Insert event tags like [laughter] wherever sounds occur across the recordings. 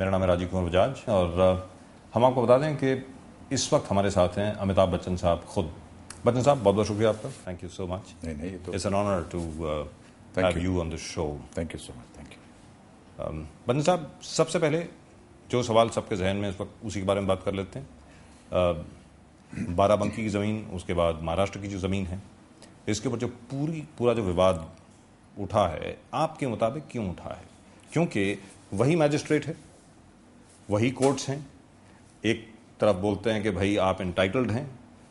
मेरा नाम है राजीव कुमार बजाज और हम आपको बता दें कि इस वक्त हमारे साथ हैं अमिताभ बच्चन साहब खुद बच्चन साहब बहुत बहुत शुक्रिया आपका thank you so much it's an honour to you on the show thank you so much thank you Bachchan साहब सबसे पहले जो सवाल सबके जहन में इस वक्त उसी के बारे में बात कर लेते हैं बाराबंकी की ज़मीन उसके बाद महाराष्ट्र की जो ज़मीन है इसके ऊपर जो पूरी पूरा जो विवाद उठा है आपके मुताबिक क्यों उठा है क्योंकि वही मैजिस्ट्रेट है वही कोर्ट्स हैं एक तरफ बोलते हैं कि भाई आप इंटाइटल्ड हैं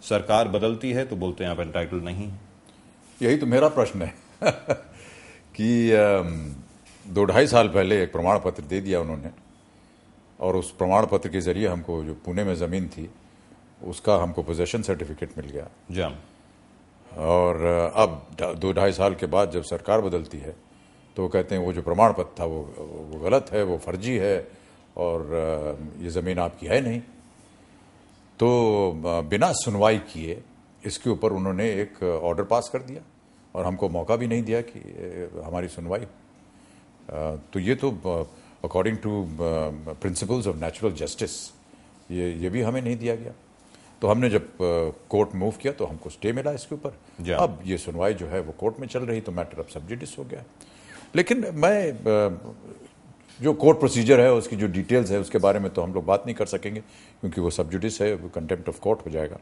सरकार बदलती है तो बोलते हैं आप इंटाइटल्ड नहीं हैं यही तो मेरा प्रश्न है [laughs] कि दो ढाई साल पहले एक प्रमाण पत्र दे दिया उन्होंने और उस प्रमाण पत्र के जरिए हमको जो पुणे में ज़मीन थी उसका हमको पोजेशन सर्टिफिकेट मिल गया जी हाँ। और अब दो ढाई साल के बाद जब सरकार बदलती है तो कहते हैं वो जो प्रमाण पत्र था वो वो गलत है वो फर्जी है और ये ज़मीन आपकी है नहीं तो बिना सुनवाई किए इसके ऊपर उन्होंने एक ऑर्डर पास कर दिया और हमको मौका भी नहीं दिया कि हमारी सुनवाई तो ये तो according to principles of natural justice ये ये भी हमें नहीं दिया गया तो हमने जब कोर्ट मूव किया तो हमको स्टे मिला इसके ऊपर अब ये सुनवाई जो है वो कोर्ट में चल रही तो मैटर अब सब्जिडिस हो गया लेकिन मैं जो कोर्ट प्रोसीजर है उसकी जो डिटेल्स है उसके बारे में तो हम लोग बात नहीं कर सकेंगे क्योंकि वो सब्जुडिस है कंटेम्प्ट ऑफ कोर्ट हो जाएगा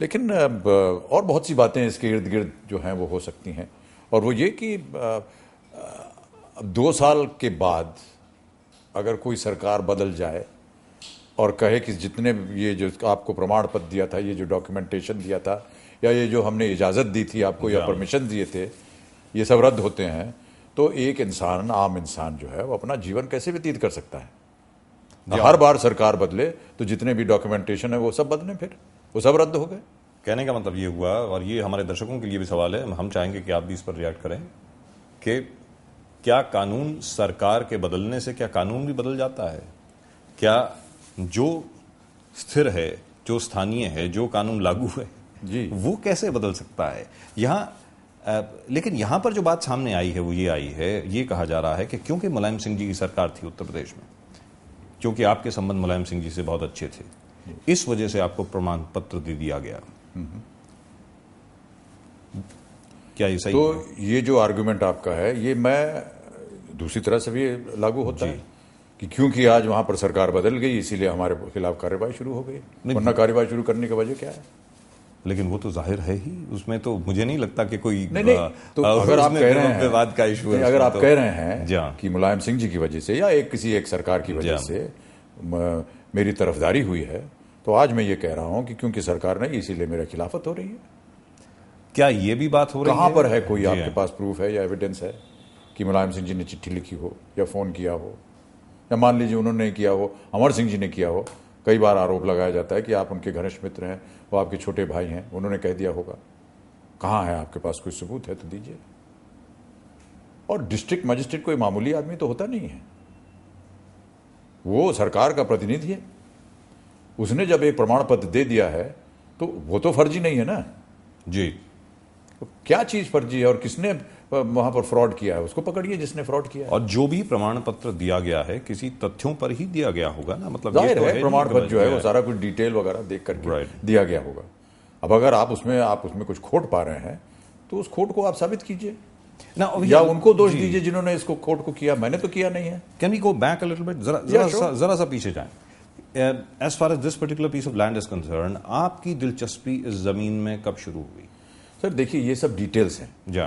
लेकिन और बहुत सी बातें इसके इर्द गिर्द जो हैं वो हो सकती हैं और वो ये कि दो साल के बाद अगर कोई सरकार बदल जाए और कहे कि जितने ये जो आपको प्रमाण पत्र दिया था ये जो डॉक्यूमेंटेशन दिया था या ये जो हमने इजाज़त दी थी आपको या परमिशन दिए थे ये सब रद्द होते हैं तो एक इंसान आम इंसान जो है वो अपना जीवन कैसे व्यतीत कर सकता है हर हाँ। बार सरकार बदले तो जितने भी डॉक्यूमेंटेशन है वो सब बदले फिर वो सब रद्द हो गए कहने का मतलब ये हुआ और ये हमारे दर्शकों के लिए भी सवाल है हम चाहेंगे कि आप भी इस पर रिएक्ट करें कि क्या कानून सरकार के बदलने से क्या कानून भी बदल जाता है क्या जो स्थिर है जो स्थानीय है जो कानून लागू है जी वो कैसे बदल सकता है यहाँ लेकिन यहां पर जो बात सामने आई है वो ये आई है ये कहा जा रहा है कि क्योंकि मुलायम सिंह जी की सरकार थी उत्तर प्रदेश में क्योंकि आपके संबंध मुलायम सिंह जी से बहुत अच्छे थे इस वजह से आपको प्रमाण पत्र दे दिया गया क्या ये सही तो है? ये जो आर्ग्यूमेंट आपका है ये मैं दूसरी तरह से भी लागू होता है कि क्योंकि आज वहां पर सरकार बदल गई इसीलिए हमारे खिलाफ कार्यवाही शुरू हो गई वरना कार्यवाही शुरू करने की वजह क्या है लेकिन वो तो जाहिर है ही उसमें तो मुझे नहीं लगता कि कोई नहीं, नहीं, तो अगर आप कह रहे हैं विवाद का इशू है अगर आप तो, कह रहे हैं हाँ। कि मुलायम सिंह जी की वजह से या एक किसी एक सरकार की वजह हाँ। से म, मेरी तरफदारी हुई है तो आज मैं ये कह रहा हूं कि क्योंकि सरकार नहीं इसीलिए मेरा खिलाफत हो रही है क्या ये भी बात हो रही है कहाँ पर है कोई आपके हाँ। पास प्रूफ है या एविडेंस है कि मुलायम सिंह जी ने चिट्ठी लिखी हो या फ़ोन किया हो या मान लीजिए उन्होंने किया हो अमर सिंह जी ने किया हो कई बार आरोप लगाया जाता है कि आप उनके घनिष्ठ मित्र हैं वो आपके छोटे भाई हैं उन्होंने कह दिया होगा कहाँ है आपके पास कोई सबूत है तो दीजिए और डिस्ट्रिक्ट मजिस्ट्रेट कोई मामूली आदमी तो होता नहीं है वो सरकार का प्रतिनिधि है उसने जब एक प्रमाण पत्र दे दिया है तो वो तो फर्जी नहीं है ना जी तो क्या चीज़ फर्जी है और किसने वहां पर फ्रॉड किया है उसको पकड़िए जिसने फ्रॉड किया और जो भी प्रमाण पत्र दिया गया है किसी तथ्यों पर ही दिया गया होगा ना मतलब तो है प्रमाण पत्र जो है वो सारा कुछ डिटेल वगैरह देख करके दिया गया होगा अब अगर आप उसमें आप उसमें कुछ खोट पा रहे हैं तो उस खोट को आप साबित कीजिए ना या उनको दोष दीजिए जिन्होंने इसको खोट को किया मैंने तो किया नहीं है can we go back a little bit जरा जरा जरा सा पीछे जाएं as far as this particular piece of land is concern आपकी दिलचस्पी इस जमीन में कब शुरू हुई सर देखिए ये सब डिटेल्स हैं जी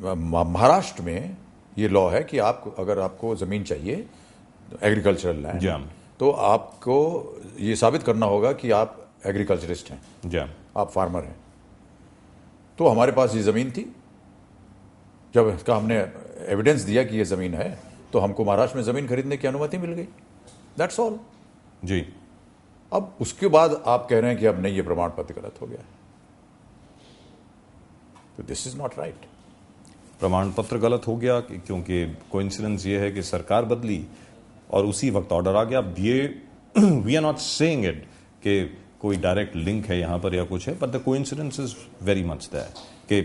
महाराष्ट्र में ये लॉ है कि आप अगर आपको ज़मीन चाहिए एग्रीकल्चरल लैंड हाँ। तो आपको ये साबित करना होगा कि आप एग्रीकल्चरिस्ट हैं हाँ। आप फार्मर हैं तो हमारे पास ये ज़मीन थी जब इसका हमने एविडेंस दिया कि ये ज़मीन है तो हमको महाराष्ट्र में ज़मीन खरीदने की अनुमति मिल गई दैट्स ऑल जी अब उसके बाद आप कह रहे हैं कि अब नहीं ये प्रमाण पत्र गलत हो गया तो दिस इज नॉट राइट प्रमाण पत्र गलत हो गया क्योंकि कोइंसिडेंस ये है कि सरकार बदली और उसी वक्त ऑर्डर आ गया ये we are not saying it कि कोई डायरेक्ट लिंक है यहाँ पर या कुछ है but the coincidence is very much that कि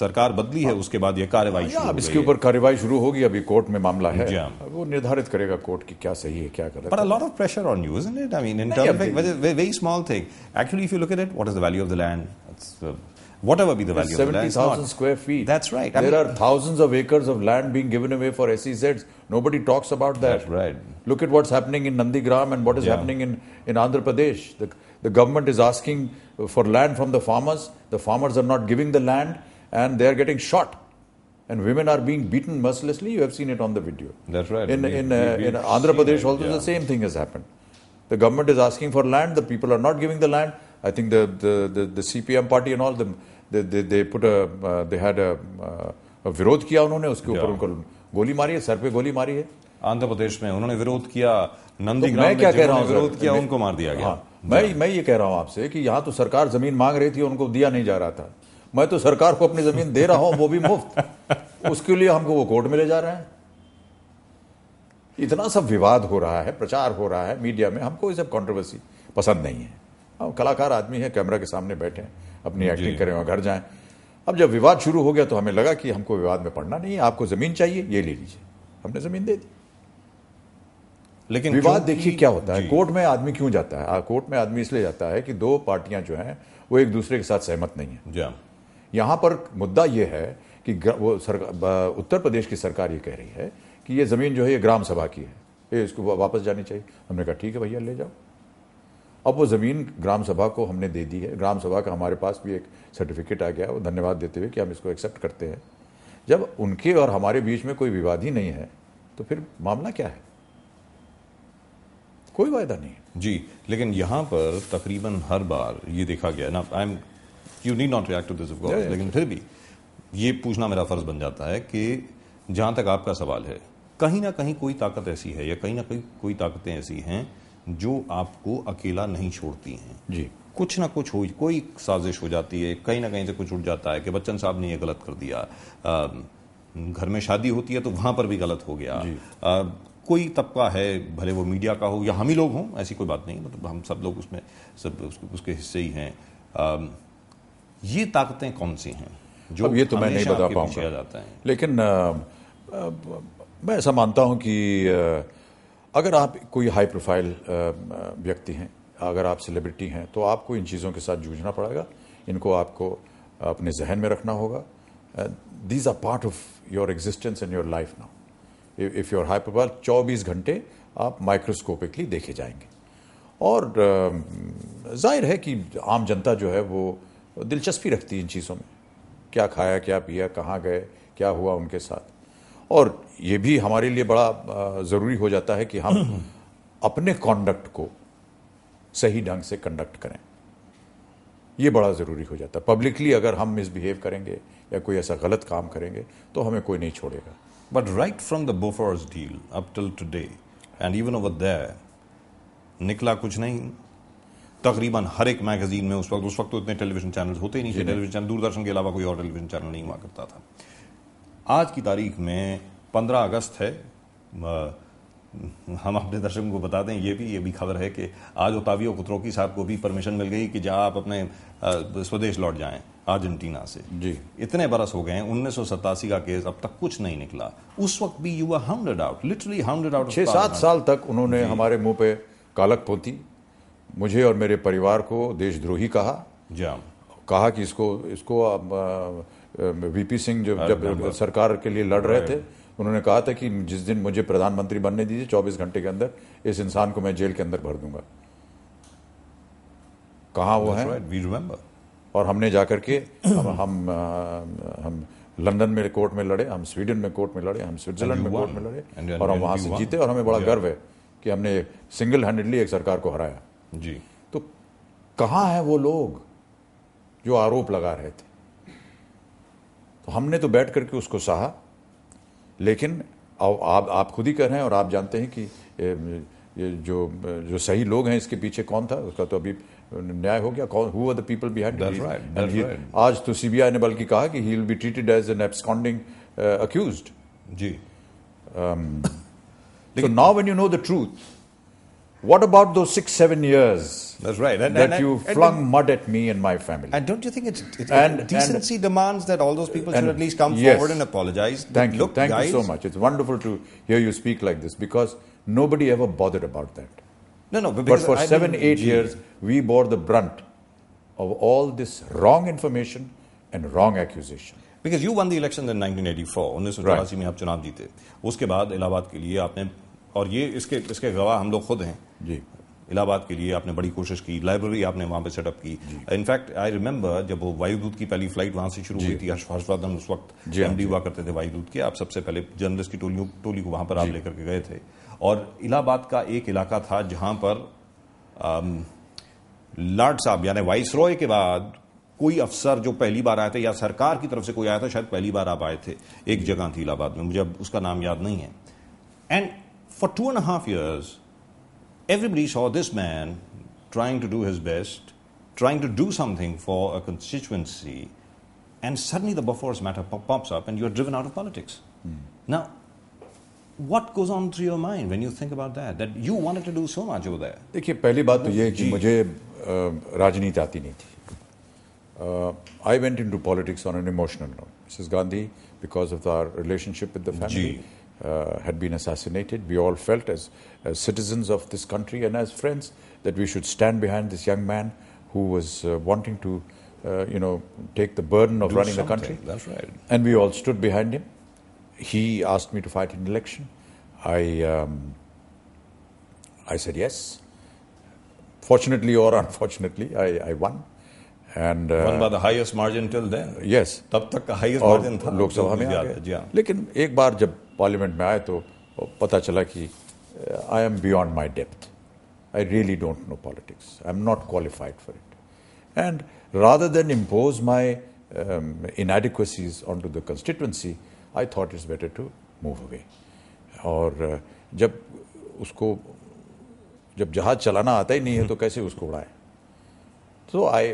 सरकार बदली है उसके बाद ये कार्रवाई हाँ, शुरू अब इसके ऊपर कार्रवाई शुरू होगी अभी कोर्ट में मामला है हाँ। वो निर्धारित करेगा कोर्ट की क्या सही है क्या गलत but a lot of pressure on you isn't it I mean in terms of very small thing actually if you look at it what is the value of the land it's whatever be the value 70, of the land. 70,000 square feet. That's right. I there mean, are thousands of acres of land being given away for SEZs. Nobody talks about that. That's right. Look at what's happening in Nandigram and what is yeah. happening in, in Andhra Pradesh. The, the government is asking for land from the farmers. The farmers are not giving the land and they are getting shot. And women are being beaten mercilessly. You have seen it on the video. That's right. In, we, in, uh, in Andhra Pradesh, also, yeah. the same thing has happened. The government is asking for land. The people are not giving the land. I think the, the, the, the CPM party and all them, they, they, they put a, uh, they had a, uh, विरोध किया उन्होंने उसके ऊपर उनको गोली मारी है sir पे गोली मारी है आंध्र प्रदेश में उन्होंने विरोध किया नंदी तो मैं क्या कह रहा हूँ विरोध किया उनको मार दिया गया मैं हाँ, मैं ये कह रहा हूँ आपसे कि यहाँ तो सरकार जमीन मांग रही थी उनको दिया नहीं जा रहा था मैं तो सरकार को अपनी जमीन दे रहा हूँ वो भी मुफ्त [laughs] उसके लिए हमको वो कोर्ट में ले जा रहे हैं इतना सब विवाद हो रहा है प्रचार हो रहा है मीडिया में हमको ये सब कॉन्ट्रोवर्सी पसंद नहीं है हाँ कलाकार आदमी है कैमरा के सामने बैठे अपनी एक्टिंग करें और घर जाएं अब जब विवाद शुरू हो गया तो हमें लगा कि हमको विवाद में पड़ना नहीं है आपको जमीन चाहिए ये ले लीजिए हमने जमीन दे दी लेकिन विवाद देखिए क्या होता है कोर्ट में आदमी क्यों जाता है कोर्ट में आदमी इसलिए जाता है कि दो पार्टियां जो हैं वो एक दूसरे के साथ सहमत नहीं है यहां पर मुद्दा यह है कि वो उत्तर प्रदेश की सरकार ये कह रही है कि ये जमीन जो है ये ग्राम सभा की है ये इसको वापस जानी चाहिए हमने कहा ठीक है भैया ले जाओ अब वो ज़मीन ग्राम सभा को हमने दे दी है ग्राम सभा का हमारे पास भी एक सर्टिफिकेट आ गया वो धन्यवाद देते हुए कि हम इसको एक्सेप्ट करते हैं जब उनके और हमारे बीच में कोई विवाद ही नहीं है तो फिर मामला क्या है कोई वायदा नहीं जी लेकिन यहाँ पर तकरीबन हर बार ये देखा गया ना I am you need not react to this of course लेकिन फिर भी ये पूछना मेरा फ़र्ज़ बन जाता है कि जहाँ तक आपका सवाल है कहीं ना कहीं कोई ताकत ऐसी है या कहीं ना कहीं कोई ताकतें ऐसी हैं जो आपको अकेला नहीं छोड़ती हैं जी कुछ ना कुछ हो कोई साजिश हो जाती है कहीं ना कहीं से कुछ उठ जाता है कि बच्चन साहब ने ये गलत कर दिया आ, घर में शादी होती है तो वहाँ पर भी गलत हो गया आ, कोई तबका है भले वो मीडिया का हो या हम ही लोग हों ऐसी कोई बात नहीं मतलब हम सब लोग उसमें सब उसके हिस्से ही हैं ये ताकतें कौन सी हैं जो ये तो मैं नहीं बता पाऊंगा लेकिन आ, आ, मैं ऐसा मानता हूं कि आ, अगर आप कोई हाई प्रोफाइल व्यक्ति हैं अगर आप सेलिब्रिटी हैं तो आपको इन चीज़ों के साथ जूझना पड़ेगा इनको आपको अपने जहन में रखना होगा these are part of your existence and your life now if your high profile चौबीस घंटे आप माइक्रोस्कोपिकली देखे जाएंगे और जाहिर है कि आम जनता जो है वो दिलचस्पी रखती है इन चीज़ों में क्या खाया क्या पिया कहाँ गए क्या हुआ उनके साथ और ये भी हमारे लिए बड़ा ज़रूरी हो जाता है कि हम [clears throat] अपने कॉन्डक्ट को सही ढंग से कंडक्ट करें ये बड़ा ज़रूरी हो जाता है पब्लिकली अगर हम मिसबिहेव करेंगे या कोई ऐसा गलत काम करेंगे तो हमें कोई नहीं छोड़ेगा but right from the Bofors deal up till today and even over the निकला कुछ नहीं तकरीबन हर एक मैगजीन में उस वक्त उस वक्त तो इतने टेलीविजन चैनल होते ही नहीं थे टेलीविजन चैनल दूरदर्शन के अलावा कोई और टेलीविजन चैनल नहीं हुआ करता था आज की तारीख में 15 अगस्त है हम अपने दर्शकों को बता दें ये भी ये भी खबर है कि आज ओतावियो कुतरोकी साहब को भी परमिशन मिल गई कि जहाँ आप अपने स्वदेश लौट जाएं अर्जेंटीना से जी इतने बरस हो गए हैं उन्नीस का केस अब तक कुछ नहीं निकला उस वक्त भी are hounded out literally hounded out छः सात साल तक उन्होंने हमारे मुंह पे कालक पोती मुझे और मेरे परिवार को देशद्रोही कहा जी हाँ। कहा कि इसको इसको वीपी सिंह जो जब सरकार के लिए लड़ रहे थे उन्होंने कहा था कि जिस दिन मुझे प्रधानमंत्री बनने दीजिए 24 घंटे के अंदर इस इंसान को मैं जेल के अंदर भर दूंगा कहा वो है और हमने जाकर के हम हम, हम लंदन में कोर्ट में लड़े हम स्वीडन में कोर्ट में लड़े हम स्विट्जरलैंड में कोर्ट में लड़े और हम वहां से जीते और हमें बड़ा गर्व है कि हमने सिंगल हैंडेडली एक सरकार को हराया जी तो कहा है वो लोग जो आरोप लगा रहे थे तो हमने तो बैठ करके उसको सहा लेकिन आप आप, आप खुद ही कर रहे हैं और आप जानते हैं कि ये जो जो सही लोग हैं इसके पीछे कौन था उसका तो अभी न्याय हो गया कौन who are the people behind आज तो सीबीआई ने बल्कि कहा कि he will be treated as an absconding accused जी so now when you know the truth What about those six, seven years? That's right. And, that and, you and, flung mud at me and my family. And don't you think it's, it, and, decency demands that all those people should at least come yes. forward and apologize? Thank you. Thank guys, you so much. It's wonderful to hear you speak like this because nobody ever bothered about that. No, no. But, but for I seven, mean, eight years, we bore the brunt of all this wrong information and wrong accusation. Because you won the election in 1984 1984 Right. और ये इसके इसके गवाह हम लोग खुद हैं जी इलाहाबाद के लिए आपने बड़ी कोशिश की लाइब्रेरी आपने वहाँ पे सेटअप की इनफैक्ट आई रिमेंबर जब वो वायुदूत की पहली फ्लाइट वहाँ से शुरू हुई थी हर्षवर्धन उस वक्त एमडी हाँ हुआ करते थे वायुदूत के आप सबसे पहले जर्नलिस्ट की टोलियों टोली को वहाँ पर आप लेकर के गए थे और इलाहाबाद का एक इलाका था जहाँ पर लॉर्ड साहब यानी वाइस रॉय के बाद कोई अफसर जो पहली बार आए थे या सरकार की तरफ से कोई आया था शायद पहली बार आप आए थे एक जगह थी इलाहाबाद में मुझे अब उसका नाम याद नहीं है and For two and a half years, everybody saw this man trying to do his best, trying to do something for a constituency, and suddenly the Bofors matter pop- pops up and you're driven out of politics. Mm. Now, what goes on through your mind when you think about that that you wanted to do so much over there देखिए पहली बात तो ये है कि मुझे राजनीति आती नहीं थी I went into politics on an emotional note Mrs Gandhi because of our relationship with the family uh, had been assassinated. We all felt, as, as, citizens of this country and as friends, that we should stand behind this young man who was uh, wanting to, uh, you know, take the burden of Do running something. the country. That's right. And we all stood behind him. He asked me to fight in election. I, um, I said yes. Fortunately or [laughs] unfortunately, I, I won. And uh, the highest margin till then. Yes. Then yes तब तक का highest margin था लोकसभा में आ गया लेकिन एक बार जब parliament में आए तो पता चला कि I am beyond my depth I really don't know politics I am not qualified for it and rather than impose my on to the constituency, I thought it's better to move away और uh, जब उसको जब जहाज चलाना आता ही नहीं है तो हम्म। कैसे उसको उड़ाएं तो I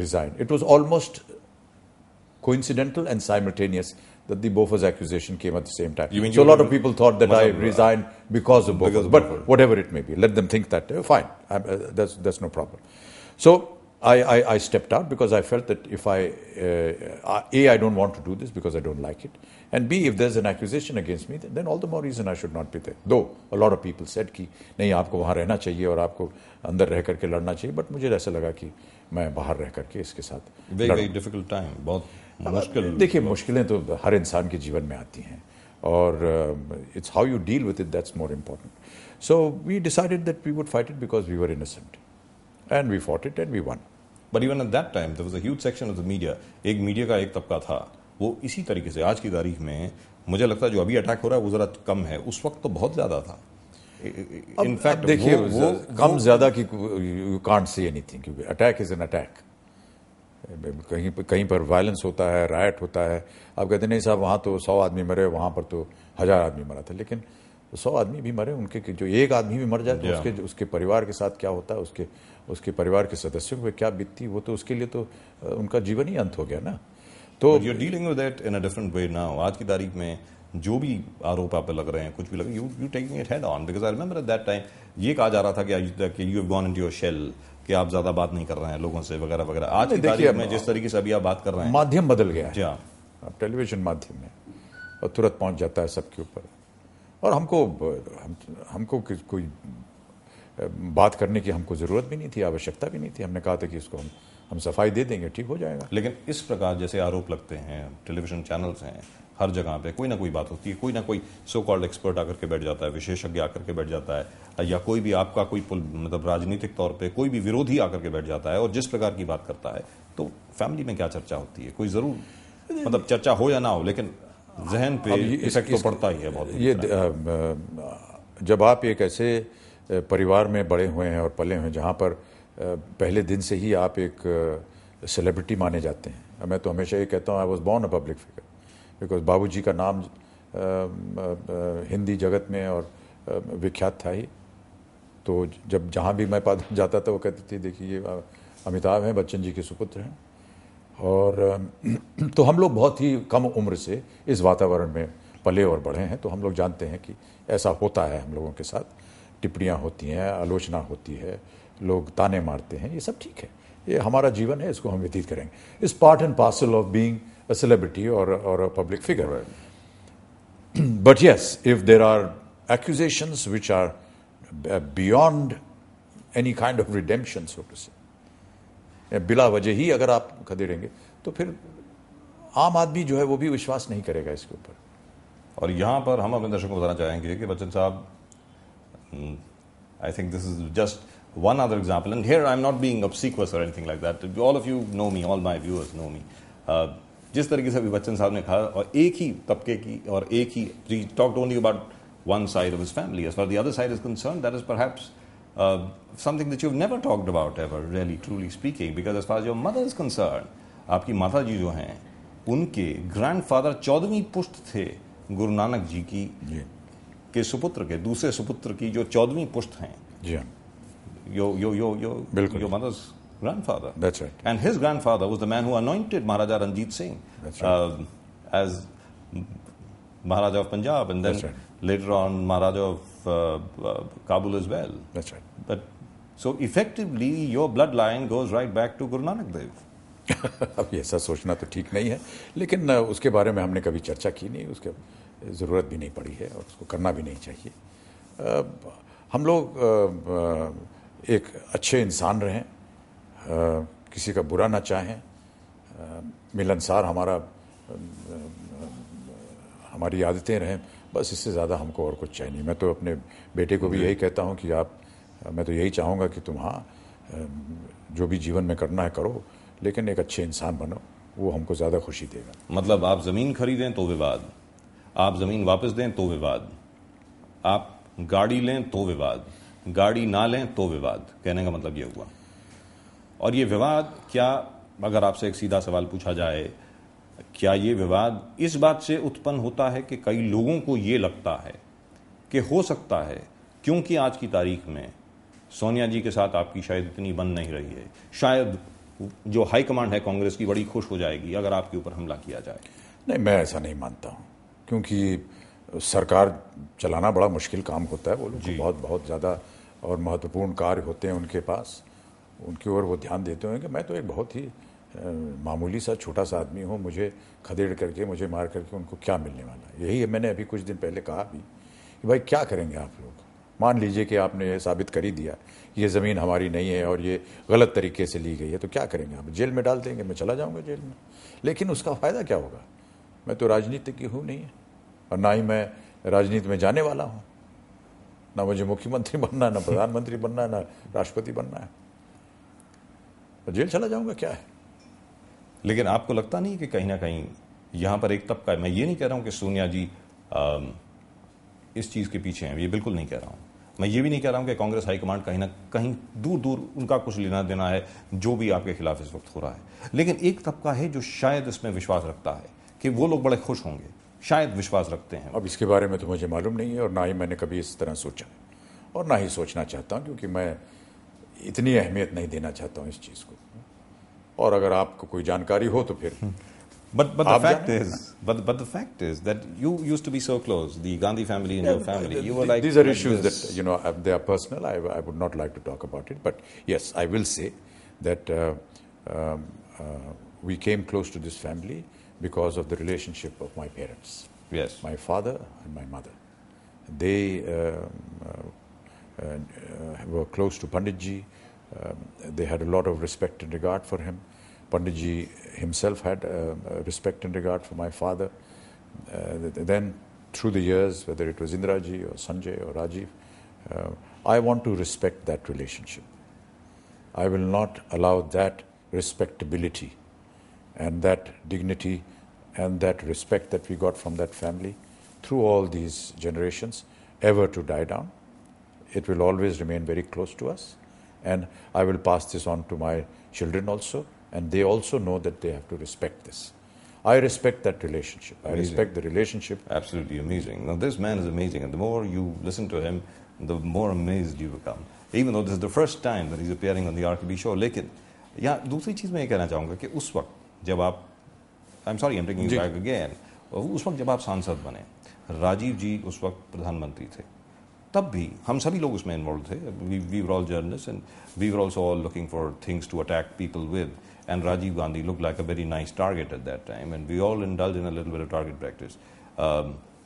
resign it was almost coincidental and simultaneous that the Bofors accusation came at the same time. so a lot of people thought that I resigned because of Bofors. Because of but Bofors. whatever it may be, let them think that. Uh, fine, uh, that's, that's no problem. So I, I, I, stepped out because I felt that if I, uh, A, I don't want to do this because I don't like it. And B, if there's an accusation against me, then, then all the more reason I should not be there. Though a lot of people said that नहीं आपको वहाँ रहना चाहिए और आपको अंदर रह करके लड़ना चाहिए बट मुझे ऐसा लगा कि मैं बाहर रह करके इसके साथ very, very difficult time both. हाँ, मुश्किल देखिए मुश्किलें तो हर इंसान के जीवन में आती हैं और it's how you deal with it that's more important so we decided that we would fight it because we were innocent and we fought it and we won but even at that time there was a section of the media एक media का एक तबका था वो इसी तरीके से आज की तारीख में मुझे लगता है जो अभी अटैक हो रहा है वो ज़रा कम है उस वक्त तो बहुत ज़्यादा था इनफैक्ट देखिए वो, वो, कम ज़्यादा की यू कांट से एनीथिंग क्योंकि अटैक इज़ एन अटैक कहीं पर कहीं पर वायलेंस होता है रायट होता है आप कहते नहीं साहब वहाँ तो सौ आदमी मरे वहाँ पर तो हज़ार आदमी मरा था लेकिन सौ आदमी भी मरे उनके जो एक आदमी भी मर जाए तो उसके उसके परिवार के साथ क्या होता है उसके उसके परिवार के सदस्यों पर क्या बीतती वो तो उसके लिए तो उनका जीवन ही अंत हो गया ना तो you dealing with that in a different way now आज की तारीख में जो भी आरोप आप लग रहे हैं कुछ भी लग you you taking it head on because I remember that time ये कहा जा रहा था कि you have gone into your shell कि आप ज्यादा बात नहीं कर रहे हैं लोगों से वगैरह वगैरह आज की तारीख में जिस तरीके से अभी आप बात कर रहे हैं माध्यम बदल गया जी हाँ। अब टेलीविजन माध्यम है और तुरंत पहुंच जाता है सबके ऊपर और हमको हम, हमको कोई बात करने की हमको ज़रूरत भी नहीं थी आवश्यकता भी नहीं थी हमने कहा था कि इसको हम हम सफाई दे देंगे ठीक हो जाएगा लेकिन इस प्रकार जैसे आरोप लगते हैं टेलीविजन चैनल्स हैं हर जगह पे कोई ना कोई बात होती है कोई ना कोई सो कॉल्ड एक्सपर्ट आकर के बैठ जाता है विशेषज्ञ आकर के बैठ जाता है या कोई भी आपका कोई मतलब राजनीतिक तौर पे कोई भी विरोधी आकर के बैठ जाता है और जिस प्रकार की बात करता है तो फैमिली में क्या चर्चा होती है कोई जरूर मतलब चर्चा हो या ना हो लेकिन जहन पे इफेक्ट तो पड़ता ही है बहुत ये जब आप एक ऐसे परिवार में बड़े हुए हैं और पले हुए हैं जहाँ पर पहले दिन से ही आप एक सेलिब्रिटी माने जाते हैं मैं तो हमेशा ये कहता हूँ I was born a public figure because बाबूजी का नाम हिंदी जगत में और विख्यात था ही तो जब जहाँ भी मैं पास जाता था वो कहती थी देखिए अमिताभ हैं बच्चन जी के सुपुत्र हैं और [clears throat] तो हम लोग बहुत ही कम उम्र से इस वातावरण में पले और बढ़े हैं तो हम लोग जानते हैं कि ऐसा होता है हम लोगों के साथ टिप्पणियाँ होती हैं आलोचना होती है लोग ताने मारते हैं ये सब ठीक है ये हमारा जीवन है इसको हम व्यतीत करेंगे इस part and parcel of being a celebrity or a, or a public figure. [clears throat] but yes, if there are accusations which are uh, beyond any kind of redemption, so to say, बिला वजह ही अगर आप खदेड़ेंगे तो फिर आम आदमी जो है karega भी विश्वास नहीं करेगा इसके ऊपर और यहाँ पर हम अपने दर्शकों को बताना चाहेंगे one other example, and here I'm not being obsequious or anything like that. All of you know me, all my viewers know me. Uh, जिस तरीके से अभी बच्चन साहब ने कहा और एक ही तबके की और एक ही ही talked only about one side of family as for the other side is concern that is perhaps something that you never talked about ever really truly speaking because as far your mother is concern आपकी माता जी जो हैं उनके grand father चौदहवीं पुष्ट थे गुरु नानक जी की yeah. के सुपुत्र के दूसरे सुपुत्र की जो चौदहवीं पुष्ट हैं yeah. यो यो यो यो बिल्कुल your mother's grandfather. That's right. And his grandfather was the man who anointed Maharaja Ranjit Singh That's right. uh, as Maharaja of Punjab and then right. later on Maharaja of uh, uh, Kabul as well. That's right. But so effectively your bloodline goes right back to Guru Nanak Dev. अब ऐसा सोचना तो ठीक नहीं है लेकिन उसके बारे में हमने कभी चर्चा की नहीं उसके ज़रूरत भी नहीं पड़ी है और उसको करना भी नहीं चाहिए आ, हम लोग आ, एक अच्छे इंसान रहें किसी का बुरा ना चाहें मिलनसार हमारा हमारी आदतें रहें बस इससे ज़्यादा हमको और कुछ चाहिए नहीं मैं तो अपने बेटे को भी यही कहता हूँ कि आप मैं तो यही चाहूँगा कि तुम हाँ जो भी जीवन में करना है करो लेकिन एक अच्छे इंसान बनो वो हमको ज़्यादा खुशी देगा मतलब आप ज़मीन खरीदें तो विवाद आप ज़मीन वापस दें तो विवाद आप गाड़ी लें तो विवाद गाड़ी ना लें तो विवाद कहने का मतलब ये हुआ और ये विवाद क्या अगर आपसे एक सीधा सवाल पूछा जाए क्या ये विवाद इस बात से उत्पन्न होता है कि कई लोगों को ये लगता है कि हो सकता है क्योंकि आज की तारीख में सोनिया जी के साथ आपकी शायद इतनी बन नहीं रही है शायद जो हाई कमांड है कांग्रेस की बड़ी खुश हो जाएगी अगर आपके ऊपर हमला किया जाए नहीं मैं ऐसा नहीं मानता हूँ क्योंकि सरकार चलाना बड़ा मुश्किल काम होता है वो लोग बहुत बहुत ज़्यादा और महत्वपूर्ण कार्य होते हैं उनके पास उनकी ओर वो ध्यान देते होंगे मैं तो एक बहुत ही मामूली सा छोटा सा आदमी हूँ मुझे खदेड़ करके मुझे मार करके उनको क्या मिलने वाला है यही है मैंने अभी कुछ दिन पहले कहा भी कि भाई क्या करेंगे आप लोग मान लीजिए कि आपने ये साबित कर ही दिया ये ज़मीन हमारी नहीं है और ये गलत तरीके से ली गई है तो क्या करेंगे आप जेल में डाल देंगे मैं चला जाऊँगा जेल में लेकिन उसका फ़ायदा क्या होगा मैं तो राजनीति की हूँ नहीं है और ना ही मैं राजनीति में जाने वाला हूँ ना मुझे मुख्यमंत्री बनना है ना प्रधानमंत्री बनना है ना राष्ट्रपति बनना है और जेल चला जाऊंगा क्या है लेकिन आपको लगता नहीं कि कहीं ना कहीं यहां पर एक तबका है मैं ये नहीं कह रहा हूं कि सोनिया जी आ, इस चीज़ के पीछे हैं ये बिल्कुल नहीं कह रहा हूं मैं ये भी नहीं कह रहा हूं कि कांग्रेस हाईकमांड कहीं ना कहीं दूर दूर उनका कुछ लेना देना है जो भी आपके खिलाफ इस वक्त हो रहा है लेकिन एक तबका है जो शायद इसमें विश्वास रखता है कि वो लोग बड़े खुश होंगे शायद विश्वास रखते हैं अब इसके बारे में तो मुझे मालूम नहीं है और ना ही मैंने कभी इस तरह सोचा और ना ही सोचना चाहता हूँ क्योंकि मैं इतनी अहमियत नहीं देना चाहता हूँ इस चीज़ को और अगर आपको कोई जानकारी हो hmm. But but the fact is, but but the fact is that you used to be so close, the Gandhi family and yeah, your family. You were like these are like issues this. that you know uh, they are personal. I, I would not like to talk about it, but yes, I will say that uh, um, uh, we came close to this family because of the relationship of my parents. Yes, my father and my mother. They um, uh, uh, uh, were close to Panditji. Um, they had a lot of respect and regard for him. Panditji himself had uh, respect and regard for my father. Uh, then, through the years, whether it was Indraji or Sanjay or Rajiv, uh, I want to respect that relationship. I will not allow that respectability and that dignity and that respect that we got from that family through all these generations ever to die down. It will always remain very close to us. And I will pass this on to my children also, and they also know that they have to respect this. I respect that relationship. Amazing. I respect the relationship. Absolutely amazing. Now, this man is amazing, and the more you listen to him, the more amazed you become. Even though this is the first time that he's appearing on the RKB show, लेकिन यहाँ दूसरी चीज़ मैं ये कहना चाहूँगा कि उस वक्त जब आप sorry, I'm taking taking back again. उस वक्त जब आप सांसद बने राजीव जी उस वक्त प्रधानमंत्री थे तब भी हम सभी लोग उसमें इन्वॉल्व थे we were all journalist and we were also all looking for things to attack people with and Rajiv Gandhi look like a very nice target at that time and we all indulged in a little bit of target practice.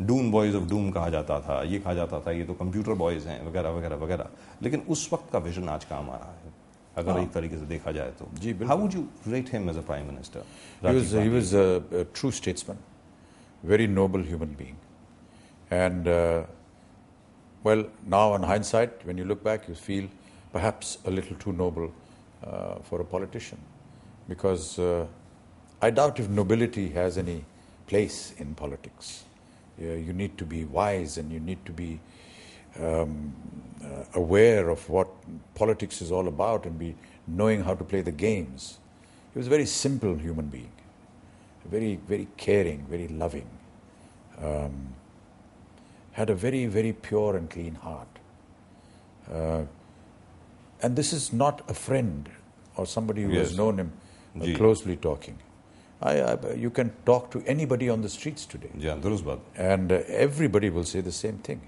Doom boys of doom कहा जाता था ये कहा जाता था ये तो computer boys हैं वगैरह वगैरह वगैरह लेकिन उस वक्त का विजन आज काम आ रहा है अगर हाँ। एक तरीके से देखा जाए तो जी how would you rate him as a prime minister he was a true statesman very noble human being and well, now in hindsight, when you look back, you feel perhaps a little too noble uh, for a politician. Because uh, I doubt if nobility has any place in politics. You, uh, you need to be wise and you need to be um, uh, aware of what politics is all about and be knowing how to play the games. He was a very simple human being, very, very caring, very loving. Um, had a very, very pure and clean heart. Uh, and this is not a friend or somebody who yes. has known him uh, closely talking. I, I, you can talk to anybody on the streets today. Yeah, and uh, everybody will say the same thing.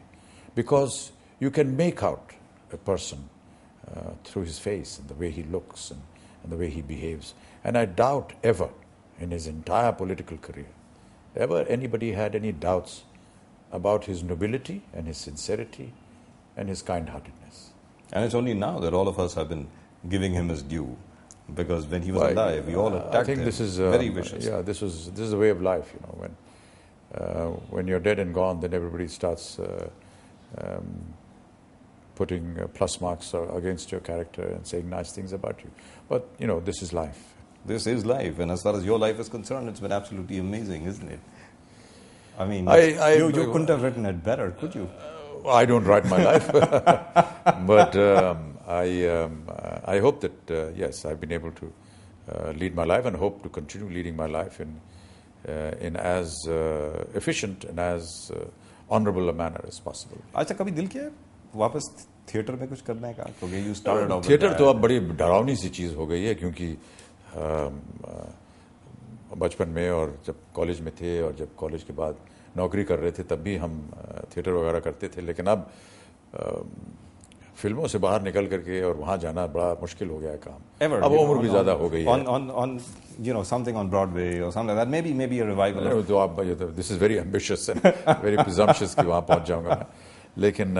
Because you can make out a person uh, through his face and the way he looks and, and the way he behaves. And I doubt ever in his entire political career, ever anybody had any doubts about his nobility and his sincerity and his kind heartedness. And it's only now that all of us have been giving him his due because when he was alive, we all attacked I think him. This is, um, Very vicious. Yeah, this is this is a way of life. You know, when uh, when you're dead and gone, then everybody starts uh, um, putting uh, plus marks against your character and saying nice things about you. But you know, this is life. This is life, and as far as your life is concerned, it's been absolutely amazing, isn't it? I mean, I, I, you, you couldn't have written it better, could you? Uh, I don't write my life, [laughs] but um, I um, I hope that uh, yes, I've been able to uh, lead my life and hope to continue leading my life in uh, in as uh, efficient and as uh, honorable a manner as possible. अच्छा कभी दिल किया वापस theatre में कुछ करने का क्योंकि यू स्टार्टेड आउट थिएटर तो अब बड़ी डरावनी सी चीज हो गई है क्योंकि um, बचपन में और जब कॉलेज में थे और जब कॉलेज के बाद नौकरी कर रहे थे तब भी हम थिएटर वगैरह करते थे लेकिन अब फिल्मों से बाहर निकल करके और वहाँ जाना बड़ा मुश्किल हो गया है काम Ever, अब उम्र भी ज़्यादा हो गई on, on, on, you know, something on Broadway or something like that, maybe, maybe a revival. No, तो आप this is very ambitious very presumptuous कि वहाँ पहुँच जाऊँगा मैं लेकिन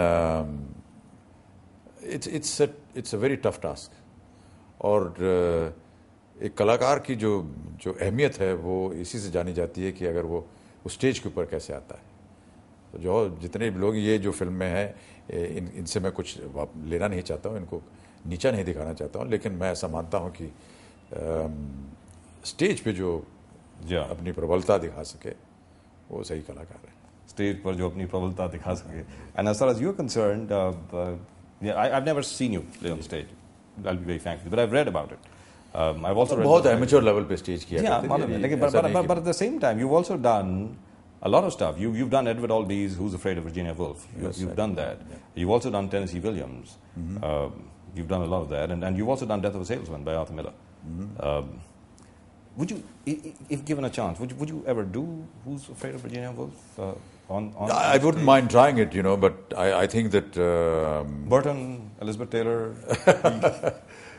it's it's it's a very tough task और uh, एक कलाकार की जो जो अहमियत है वो इसी से जानी जाती है कि अगर वो वो स्टेज के ऊपर कैसे आता है तो जो जितने लोग ये जो फिल्म में हैं इन इनसे मैं कुछ लेना नहीं चाहता हूँ इनको नीचा नहीं दिखाना चाहता हूँ लेकिन मैं ऐसा मानता हूँ कि स्टेज पे जो अपनी प्रबलता दिखा सके वो सही कलाकार है स्टेज पर जो अपनी प्रबलता दिखा सके and as far as you concern I never seen you on stage I'll be very frank, but I've read about Um, I've also बहुत amateur level पे stage किया yeah, है but, at the same time you've also done a lot of stuff you, you've done Edward Albee's Who's Afraid of Virginia Woolf you, yes, you've done that yeah. you've also done Tennessee Williams mm-hmm. Um, you've done a lot of that and, and you've also done Death of a Salesman by Arthur Miller mm-hmm. um, would you if given a chance would you, would you ever do Who's Afraid of Virginia Woolf uh, on, on I, I, wouldn't mind trying it you know but I, I think that um, Burton Elizabeth Taylor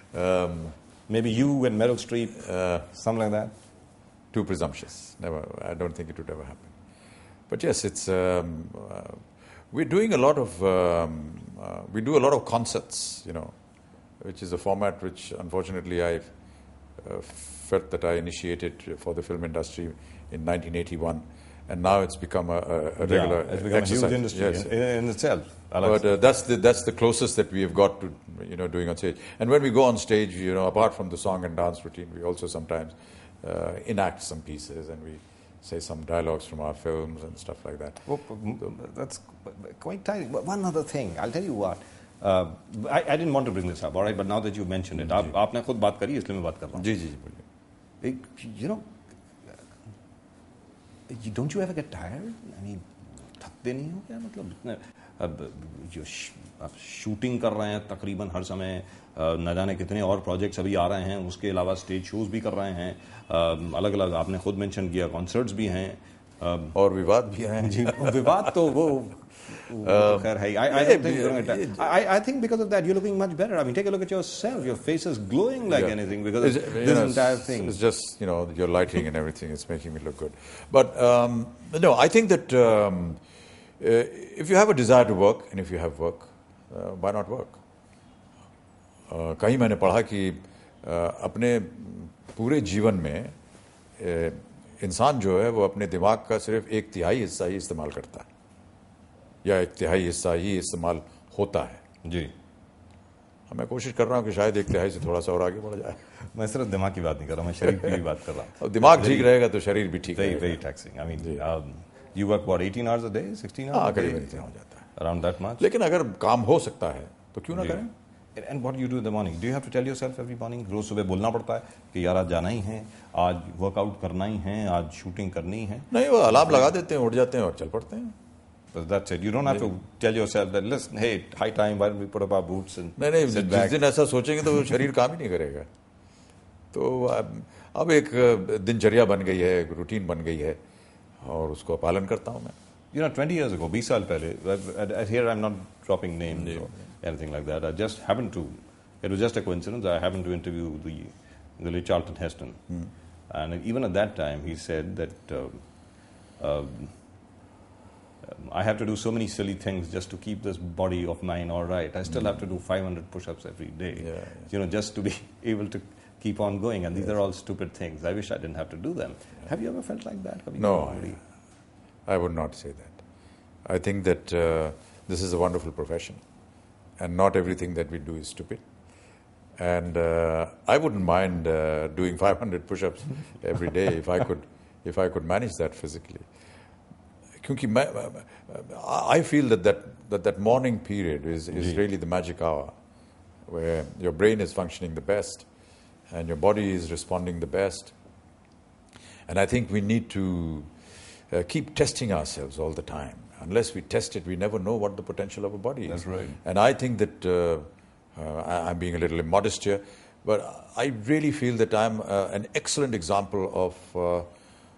[laughs] um, Maybe you and Meryl Streep, uh, something like that? Too presumptuous. Never. I don't think it would ever happen. But yes, it's. Um, uh, we're doing a lot of. Um, uh, we do a lot of concerts, you know, which is a format which unfortunately I uh, felt that I initiated for the film industry in 1981 and now it's become a, a regular yeah, it's become exercise. a huge industry yes. in, in, itself. Alex. But uh, that's the that's the closest that we have got to you know doing on stage. And when we go on stage, you know, apart from the song and dance routine, we also sometimes uh, enact some pieces and we say some dialogues from our films and stuff like that. Well, that's quite tiring. But one other thing, I'll tell you what. Uh, I, I, didn't want to bring this up, all right, but now that you mentioned it, mm-hmm. आप, आपने खुद बात करी इसलिए मैं बात कर रहा हूँ जी जी You know. you, don't you ever get tired? I mean, थकते नहीं हो क्या मतलब इतने अब जो अब शूटिंग कर रहे हैं तकरीबन हर समय न जाने कितने और प्रोजेक्ट्स अभी आ रहे हैं उसके अलावा स्टेज शोज भी कर रहे हैं अलग अलग आपने खुद मेंशन किया कॉन्सर्ट्स भी हैं और विवाद भी हैं जी विवाद तो वो I, think because of that, you're looking much better. I mean, take a look at yourself. Your face is glowing like yeah. anything because of this know, entire thing. It's just, you know, your lighting and everything is making me look good. But um, no, I think that um, uh, if you have a desire to work and if you have work, uh, why not work? Uh, कहीं मैंने पढ़ा कि uh, अपने पूरे जीवन में uh, इंसान जो है वो अपने दिमाग का सिर्फ एक तिहाई हिस्सा ही इस्तेमाल करता है या एक तिहाई हिस्सा ही इस्तेमाल होता है जी मैं कोशिश कर रहा हूँ कि शायद एक तिहाई से थोड़ा सा और आगे बढ़ जाए [laughs] मैं सिर्फ दिमाग की बात नहीं कर रहा मैं शरीर की बात कर रहा हूँ [laughs] दिमाग ठीक रहेगा तो शरीर भी ठीक रहेगा very taxing I mean you work about eighteen hours a day sixteen hours हो जाता है अराउंड दैट मच लेकिन अगर काम हो सकता है तो क्यों ना करें and what you do the morning do have to tell yourself every morning रोज सुबह बोलना पड़ता है कि यार आज जाना ही है आज वर्कआउट करना ही है आज शूटिंग करनी है नहीं वो अलाप लगा देते हैं उठ जाते हैं और चल पड़ते हैं But that's it. You don't have to tell yourself that, listen, hey, high time, why don't we put up our boots and नहीं नहीं sit back. जिस दिन ऐसा सोचेंगे तो [laughs] शरीर काम ही नहीं करेगा तो अब एक दिनचर्या बन गई है एक रूटीन बन गई है और उसको पालन करता हूँ मैं You know, 20 years ago, 20 साल पहले, here I'm not dropping names or anything like that. I just happened to, it was just a coincidence, I happened to interview the, the late Charlton Heston. Hmm. And even at that time, he said that uh, uh, um, I have to do so many silly things just to keep this body of mine all right. I still mm. have to do 500 push-ups every day, yeah, yeah. you know, just to be [laughs] able to keep on going. And these yes. are all stupid things. I wish I didn't have to do them. Yeah. Have you ever felt like that? no, I, I, would not say that. I think that uh, this is a wonderful profession, and not everything that we do is stupid. And uh, I wouldn't mind uh, doing 500 push-ups [laughs] every day if I could, if I could manage that physically. क्योंकि मैं I feel that that that morning period is, is really the magic hour where your brain is functioning the best and your body is responding the best. And I think we need to uh, keep testing ourselves all the time. Unless we test it, we never know what the potential of a body is. That's right. And I think that uh, uh, I, am being a little modest here, but I really feel that I'm an excellent example of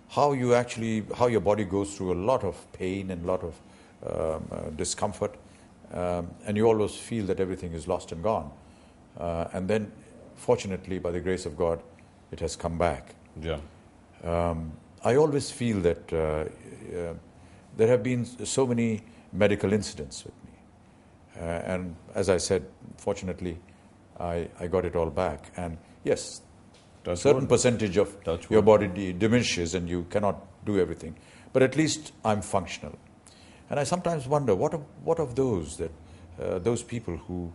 how you actually, how your body goes through a lot of pain and a lot of um, uh, discomfort, um, and you always feel that everything is lost and gone. Uh, and then, fortunately, by the grace of God, it has come back. Yeah. Um, I always feel that uh, uh there have been so many medical incidents with me. Uh, and as I said, fortunately, I, I got it all back. And yes, Touch certain wood. percentage of your body diminishes and you cannot do everything. But at least I'm functional. And I sometimes wonder what of, what of those that uh, those people who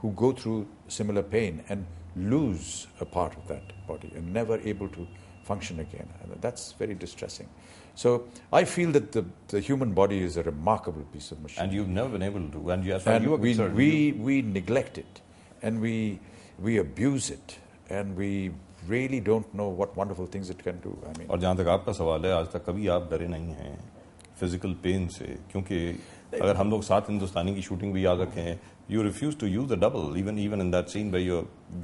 who go through similar pain and lose a part of that body and never able to function again. that's very distressing. So I feel that the, the human body is a remarkable piece of machinery. And you've never been able to. And, yes, and you we, we, we neglect it and we, we abuse it and we really don't know what wonderful things it can do. I mean, और जहाँ तक आपका सवाल है आज तक कभी आप डरे नहीं हैं फिजिकल पेन से क्योंकि अगर हम लोग साथ हिंदुस्तानी की शूटिंग भी याद रखें you refuse to use double even even in that scene by you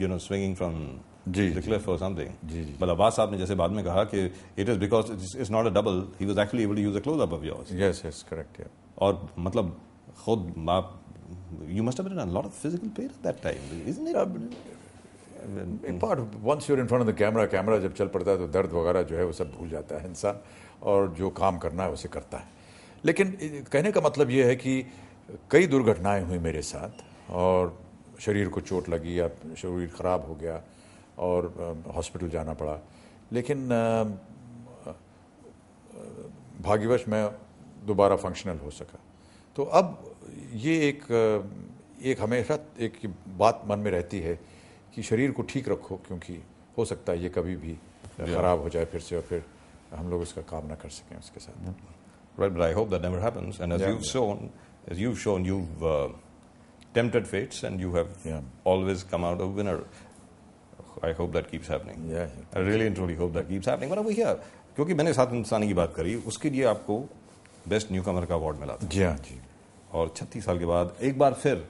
know swinging from जी द जी, और समथिंग जी मतलब अब्बास साहब ने जैसे बाद में कहा कि it is because it's not a double he was actually able use a close up yes yes correct और मतलब खुद आप you must have been in a lot of physical pain at that time, isn't it? एक once you're in front of the camera camera जब चल पड़ता है तो दर्द वगैरह जो है वो सब भूल जाता है इंसान और जो काम करना है उसे करता है लेकिन कहने का मतलब ये है कि कई दुर्घटनाएं हुई मेरे साथ और शरीर को चोट लगी या शरीर ख़राब हो गया और हॉस्पिटल जाना पड़ा लेकिन भाग्यवश मैं दोबारा फंक्शनल हो सका तो अब ये एक एक हमेशा एक बात मन में रहती है कि शरीर को ठीक रखो क्योंकि हो सकता है ये कभी भी ख़राब हो जाए फिर से और फिर हम लोग उसका काम ना कर सकें उसके साथ Right, but I hope that never happens. And as yeah, you've yeah. shown, as you've shown, you've uh, tempted fates and you have yeah. always come out a winner. I hope that keeps happening. Yeah, yeah. I really and truly hope that keeps happening. But over here, क्योंकि मैंने साथ इंसानी की बात करी उसके लिए आपको बेस्ट न्यू कमर का अवार्ड मिला था जी हाँ जी और 36 साल के बाद एक बार फिर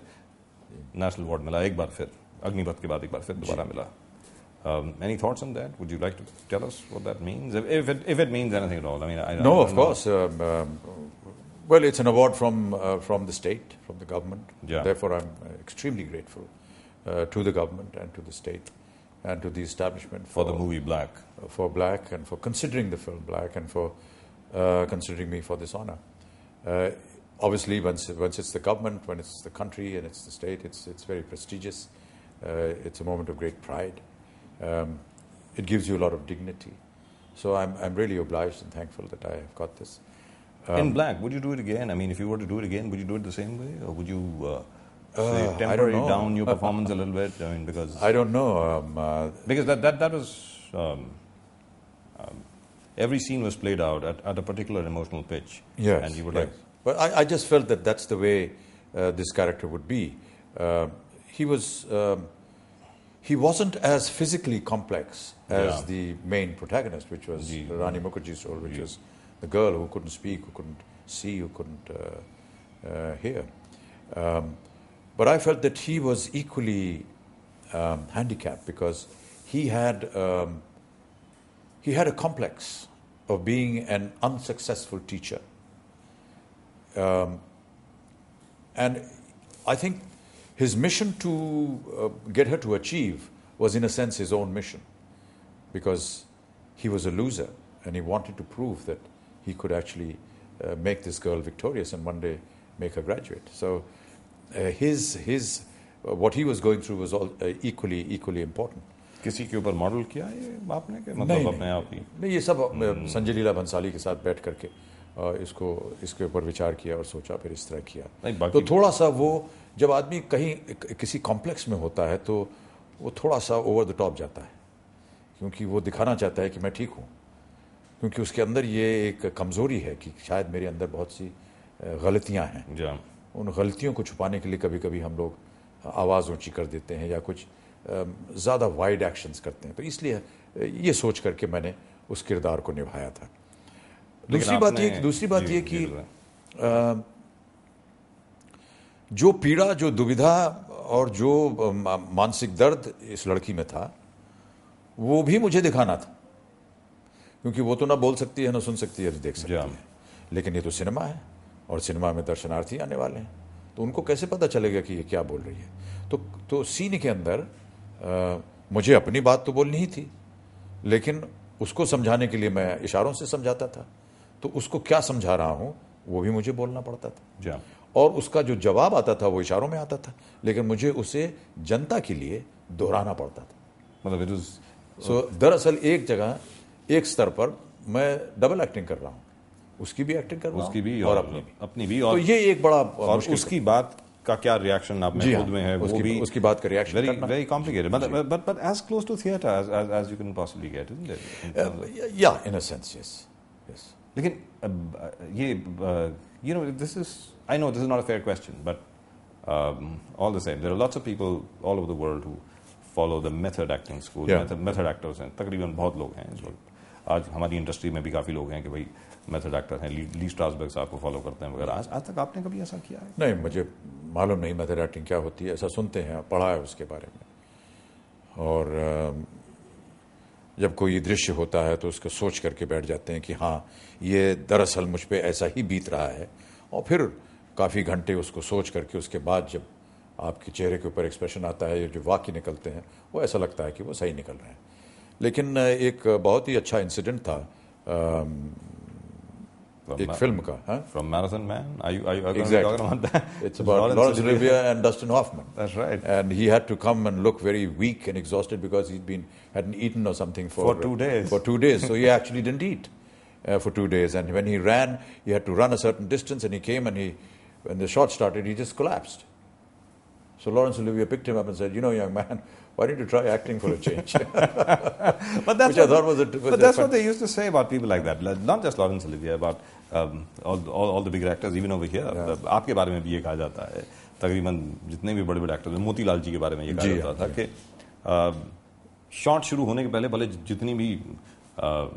नेशनल अवार्ड मिला एक बार फिर Agnivat ke baad ek baar fir mila. Um, any thoughts on that? Would you like to tell us what that means? If, if, it, if it means anything at all, I mean, I, no, I of know. course. Um, um, well, it's an award from uh, from the state, from the government. Yeah. Therefore, I'm uh, extremely grateful uh, to the government and to the state and to the establishment for, for the movie Black, uh, for Black, and for considering the film Black, and for uh, considering me for this honor. obviously, once once it's the government, when it's the country, and it's the state, it's it's very prestigious. Uh, it's a moment of great pride. Um, it gives you a lot of dignity. So I'm, I'm really obliged and thankful that I have got this. Um, in black, would you do it again? I mean, if you were to do it again, would you do it the same way, or would you uh, uh, temporarily down your [laughs] performance a little bit? I mean, because I don't know. Um, uh, because that that that was um, um, every scene was played out at, at a particular emotional pitch. Yes, and you would yes. like. But I, I just felt that that's the way uh, this character would be. Uh, he was. Um, he wasn't as physically complex as yeah. the main protagonist, which was Rani Mukherjee's role, which was the girl who couldn't speak, who couldn't see, who couldn't uh, uh, hear. Um, but I felt that he was equally um, handicapped because he had um, he had a complex of being an unsuccessful teacher, um, and I think his mission to uh, get her to achieve was, in a sense, his own mission because he was a loser and he wanted to prove that he could actually uh, make this girl victorious and one day make her graduate. So, uh, his, his, uh, what he was going through was all, uh, equally, equally important. किसी के ऊपर model किया ये आपने के मतलब अपने आप ही नहीं ये सब hmm. uh, संजय लीला भंसाली के साथ बैठ करके इसको इसके ऊपर विचार किया और सोचा फिर इस तरह किया तो थोड़ा सा वो जब आदमी कहीं किसी कॉम्प्लेक्स में होता है तो वो थोड़ा सा ओवर द टॉप जाता है क्योंकि वो दिखाना चाहता है कि मैं ठीक हूँ क्योंकि उसके अंदर ये एक कमज़ोरी है कि शायद मेरे अंदर बहुत सी गलतियाँ हैं हाँ। उन गलतियों को छुपाने के लिए कभी कभी हम लोग आवाज़ ऊंची कर देते हैं या कुछ ज़्यादा वाइड एक्शंस करते हैं तो इसलिए ये सोच करके मैंने उस किरदार को निभाया था दूसरी बात ये दूसरी बात ये कि जो पीड़ा जो दुविधा और जो मानसिक दर्द इस लड़की में था वो भी मुझे दिखाना था क्योंकि वो तो ना बोल सकती है ना सुन सकती है देख सकती है हाँ। लेकिन ये तो सिनेमा है और सिनेमा में दर्शनार्थी आने वाले हैं तो उनको कैसे पता चलेगा कि ये क्या बोल रही है तो तो सीन के अंदर आ, मुझे अपनी बात तो बोलनी ही थी लेकिन उसको समझाने के लिए मैं इशारों से समझाता था तो उसको क्या समझा रहा हूँ वो भी मुझे बोलना पड़ता था हाँ। और उसका जो जवाब आता था वो इशारों में आता था लेकिन मुझे उसे जनता के लिए दोहराना पड़ता था मतलब इट इज सो दरअसल एक जगह एक स्तर पर मैं डबल एक्टिंग कर रहा हूँ उसकी भी एक्टिंग कर रहा उसकी भी और, और अपनी भी अपनी भी और तो ये एक बड़ा और उसकी बात का क्या रिएक्शन आप हाँ, में खुद में है उसकी, वो भी उसकी बात का रिएक्शन वेरी वेरी कॉम्प्लिकेटेड मतलब but but as close to theatre as as you can possibly get in या in a sense yes yes लेकिन ये you know this is I know this is not a fair question but all the same there are lots of people all over the world who follow the method acting school method actors हैं तकरीबन बहुत लोग हैं इस वक्त आज हमारी industry में भी काफ़ी लोग हैं कि भाई मेथड एक्टर हैं ली स्ट्रासबर्ग साहब को फॉलो करते हैं वगैरह आज आज तक आपने कभी ऐसा किया है नहीं मुझे मालूम नहीं मेथड एक्टिंग क्या होती है ऐसा सुनते हैं पढ़ा है उसके बारे में और जब कोई दृश्य होता है तो उसको सोच करके बैठ जाते हैं कि हाँ ये दरअसल मुझ पर ऐसा ही बीत रहा है और फिर काफ़ी घंटे उसको सोच करके उसके बाद जब आपके चेहरे के ऊपर एक्सप्रेशन आता है या जो वाक्य निकलते हैं वो ऐसा लगता है कि वो सही निकल रहे हैं लेकिन एक बहुत ही अच्छा इंसिडेंट था From uh, film film huh? From Marathon Man, are you are you, are you exactly. talking about that? [laughs] It's about Lawrence Olivier and Dustin Hoffman. That's right. And he had to come and look very weak and exhausted because he'd been hadn't eaten or something for for two days. For two days, so he actually didn't eat uh, for two days. And when he ran, he had to run a certain distance, and he came and he when the shot started, he just collapsed. So Lawrence Olivier picked him up and said, "You know, young man, why don't you try acting for a change?" [laughs] but [laughs] that's Which what, I thought was a, was but that's what they used to say about people like that. Not just Lawrence Olivier, about all the bigger actors even over here आपके बारे में भी ये कहा जाता है तकरीबन जितने भी बड़े बड़े एक्टर्स मोतीलाल जी के बारे में ये कहा जाता था कि शॉट uh, शुरू होने के पहले भले जितनी भी uh,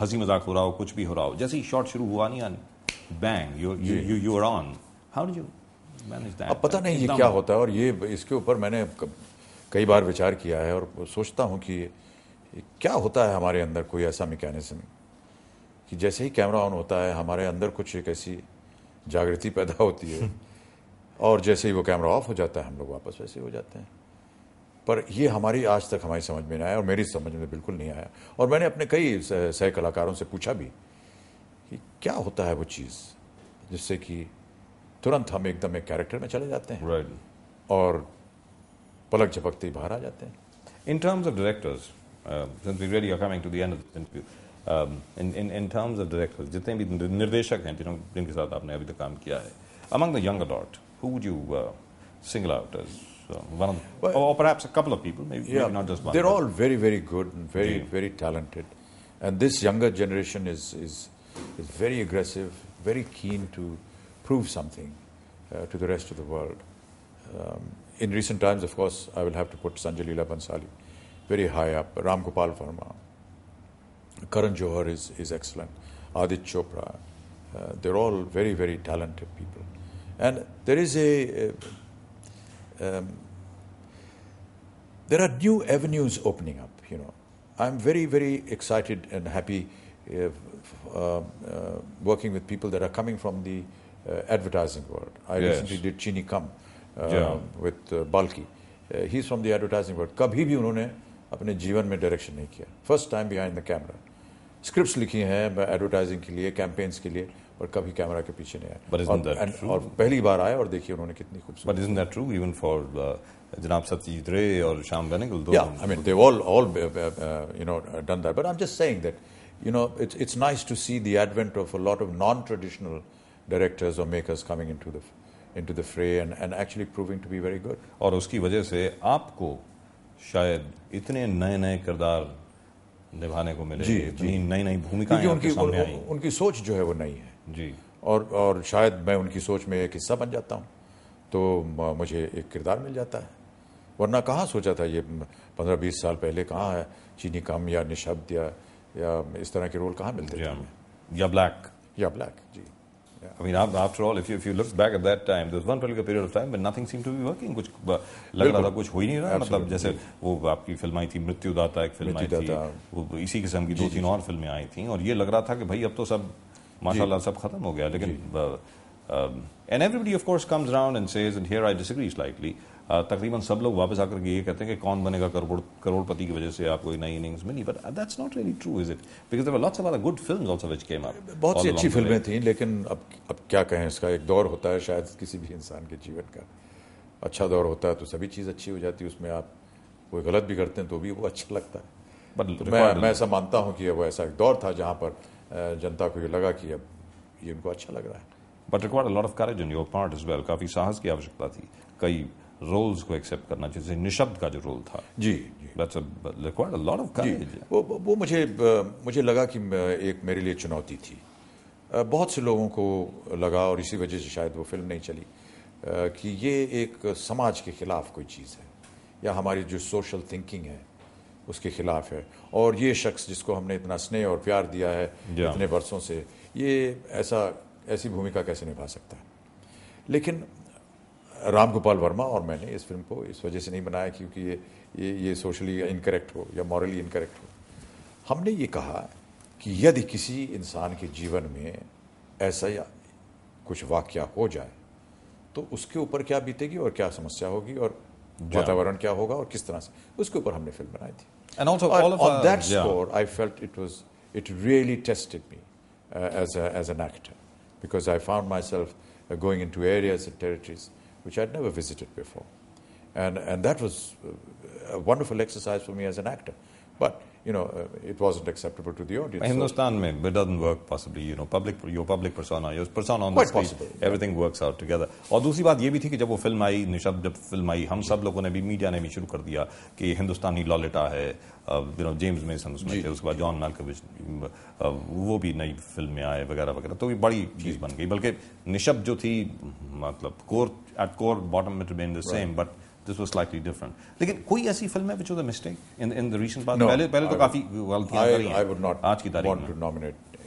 हंसी मजाक हो रहा हो कुछ भी हो रहा हो जैसे ही शॉट शुरू हुआ नहीं bang you you are on how do अब पता नहीं ये क्या होता है और ये इसके ऊपर मैंने कई बार विचार किया है और सोचता हूँ कि क्या होता है हमारे अंदर कोई ऐसा मैकेनिज्म कि जैसे ही कैमरा ऑन होता है हमारे अंदर कुछ एक ऐसी जागृति पैदा होती है और जैसे ही वो कैमरा ऑफ हो जाता है हम लोग वापस वैसे हो जाते हैं पर ये हमारी आज तक हमारी समझ में नहीं आया और मेरी समझ में बिल्कुल नहीं आया और मैंने अपने कई सह कलाकारों से पूछा भी कि क्या होता है वो चीज़ जिससे कि तुरंत हम एकदम एक कैरेक्टर में चले जाते हैं right. और पलक झपकते ही बाहर आ जाते हैं in terms of directors Um, in terms of directors, जितने भी निर्देशक हैं जिन्हों जिनके साथ आपने अभी तक काम किया है अमंग द यंग अडॉट who would you single out as uh, one of the, or perhaps a couple of people, maybe, not just one. They're all very, very good and very, very talented. And this younger generation is, is, is very aggressive, very keen to prove something uh, to the rest of the world. Um, in recent times, of course, I will have to put Sanjay Leela Bansali very high up, Ram Gopal Verma, Karan Johar is, is excellent. Adit Chopra. Uh, they're all very, very talented people. And there is a. Uh, um, there are new avenues opening up, you know. I'm very, very excited and happy uh, um, uh working with people that are coming from the uh, advertising world. I yes. recently did Chini Kam yeah. Um, with uh, Balki. he's from the advertising world. Kabhi bhi unhone अपने जीवन में direction नहीं किया first time behind the camera script लिखी हैं advertising के लिए campaigns के लिए और कभी कैमरा के पीछे नहीं आया और, और पहली बार आए और देखिए उन्होंने कितनी खूबसूरत ट्रू इवन फॉर जनाब सत्यजीत रे और श्याम बेनेगल दो I mean they all all you know done that but I am just saying that और उसकी वजह से आपको शायद इतने नए नए किरदार निभाने को मिले जी जी नई नई भूमिकाएं उनकी सामने उनकी सोच जो है वो नई है जी और और शायद मैं उनकी सोच में एक हिस्सा बन जाता हूँ तो मुझे एक किरदार मिल जाता है वरना कहाँ सोचा था ये पंद्रह बीस साल पहले कहाँ है चीनी कम या निशब्द या, या इस तरह के रोल कहाँ मिलते हैं हाँ। या ब्लैक या ब्लैक जी Yeah. I mean, after all, if you, if you look back at that time, there was one particular period of time when nothing seemed to be working. कुछ लग रहा था कुछ हो ही नहीं रहा मतलब जैसे वो आपकी फिल्म थी मृत्युदाता एक फिल्म आई थी वो इसी किस्म की दो तीन और फिल्में आई थी और ये लग रहा था कि भाई अब तो सब माशाल्लाह सब खत्म हो गया लेकिन and everybody of course comes round and says and here I disagree slightly तकरीबन सब लोग वापस आकर के ये कहते हैं कि कौन बनेगा करोड़ करोड़पति की वजह से आपको नई इनिंग्स मिली but that's not really true is it because there lots of other good films also which came up बहुत सी अच्छी फिल्में थी लेकिन अब अब क्या कहें इसका एक दौर होता है शायद किसी भी इंसान के जीवन का अच्छा दौर होता है तो सभी चीज़ अच्छी हो जाती है उसमें आप कोई गलत भी करते हैं तो भी वो अच्छा लगता है बट तो मैं मैं ऐसा मानता हूँ कि वो ऐसा एक दौर था जहाँ पर जनता को ये लगा कि अब ये उनको अच्छा लग रहा है but required a lot of courage in your part as well काफ़ी साहस की आवश्यकता थी कई रोल्स को एक्सेप्ट करना जैसे निशब्द का जो रोल था जी लॉट ऑफ वो वो मुझे मुझे लगा कि एक मेरे लिए चुनौती थी बहुत से लोगों को लगा और इसी वजह से शायद वो फिल्म नहीं चली कि ये एक समाज के खिलाफ कोई चीज़ है या हमारी जो सोशल थिंकिंग है उसके खिलाफ है और ये शख्स जिसको हमने इतना स्नेह और प्यार दिया है इतने वर्षों से ये ऐसा ऐसी भूमिका कैसे निभा सकता है लेकिन राम गोपाल वर्मा और मैंने इस फिल्म को इस वजह से नहीं बनाया क्योंकि ये ये ये सोशली इनकरेक्ट हो या मॉरली इनकरेक्ट हो हमने ये कहा कि यदि किसी इंसान के जीवन में ऐसा या कुछ वाक्य हो जाए तो उसके ऊपर क्या बीतेगी और क्या समस्या होगी और वातावरण क्या होगा और किस तरह से उसके ऊपर हमने फिल्म बनाई थी And also, on, all it on that yeah. score, I as it was it really tested me uh, as a, as an actor because which I'd never visited before. And, and that was a wonderful exercise for me as an actor. But you know, uh, it wasn't acceptable to the audience. Hindustan so. it doesn't work possibly. You know, public your public persona, your persona on Quite the stage, possible, everything yeah. works out together. और दूसरी बात ये भी थी कि जब वो film आई निशब जब फिल्म आई हम सब लोगों ने भी मीडिया ने भी शुरू यू नो जेम्स मेसन उसमें थे उसके बाद जॉन मैलकविच uh, वो भी नई फिल्म में आए वगैरह वगैरह तो ये बड़ी चीज़ बन गई बल्कि निशब जो थी मतलब core at core bottom it been the same but this was slightly different लेकिन कोई ऐसी फिल्म है which was a mistake in in the recent past पहले पहले तो काफी वेल थी आई वुड नॉट आज की तारीख में to nominate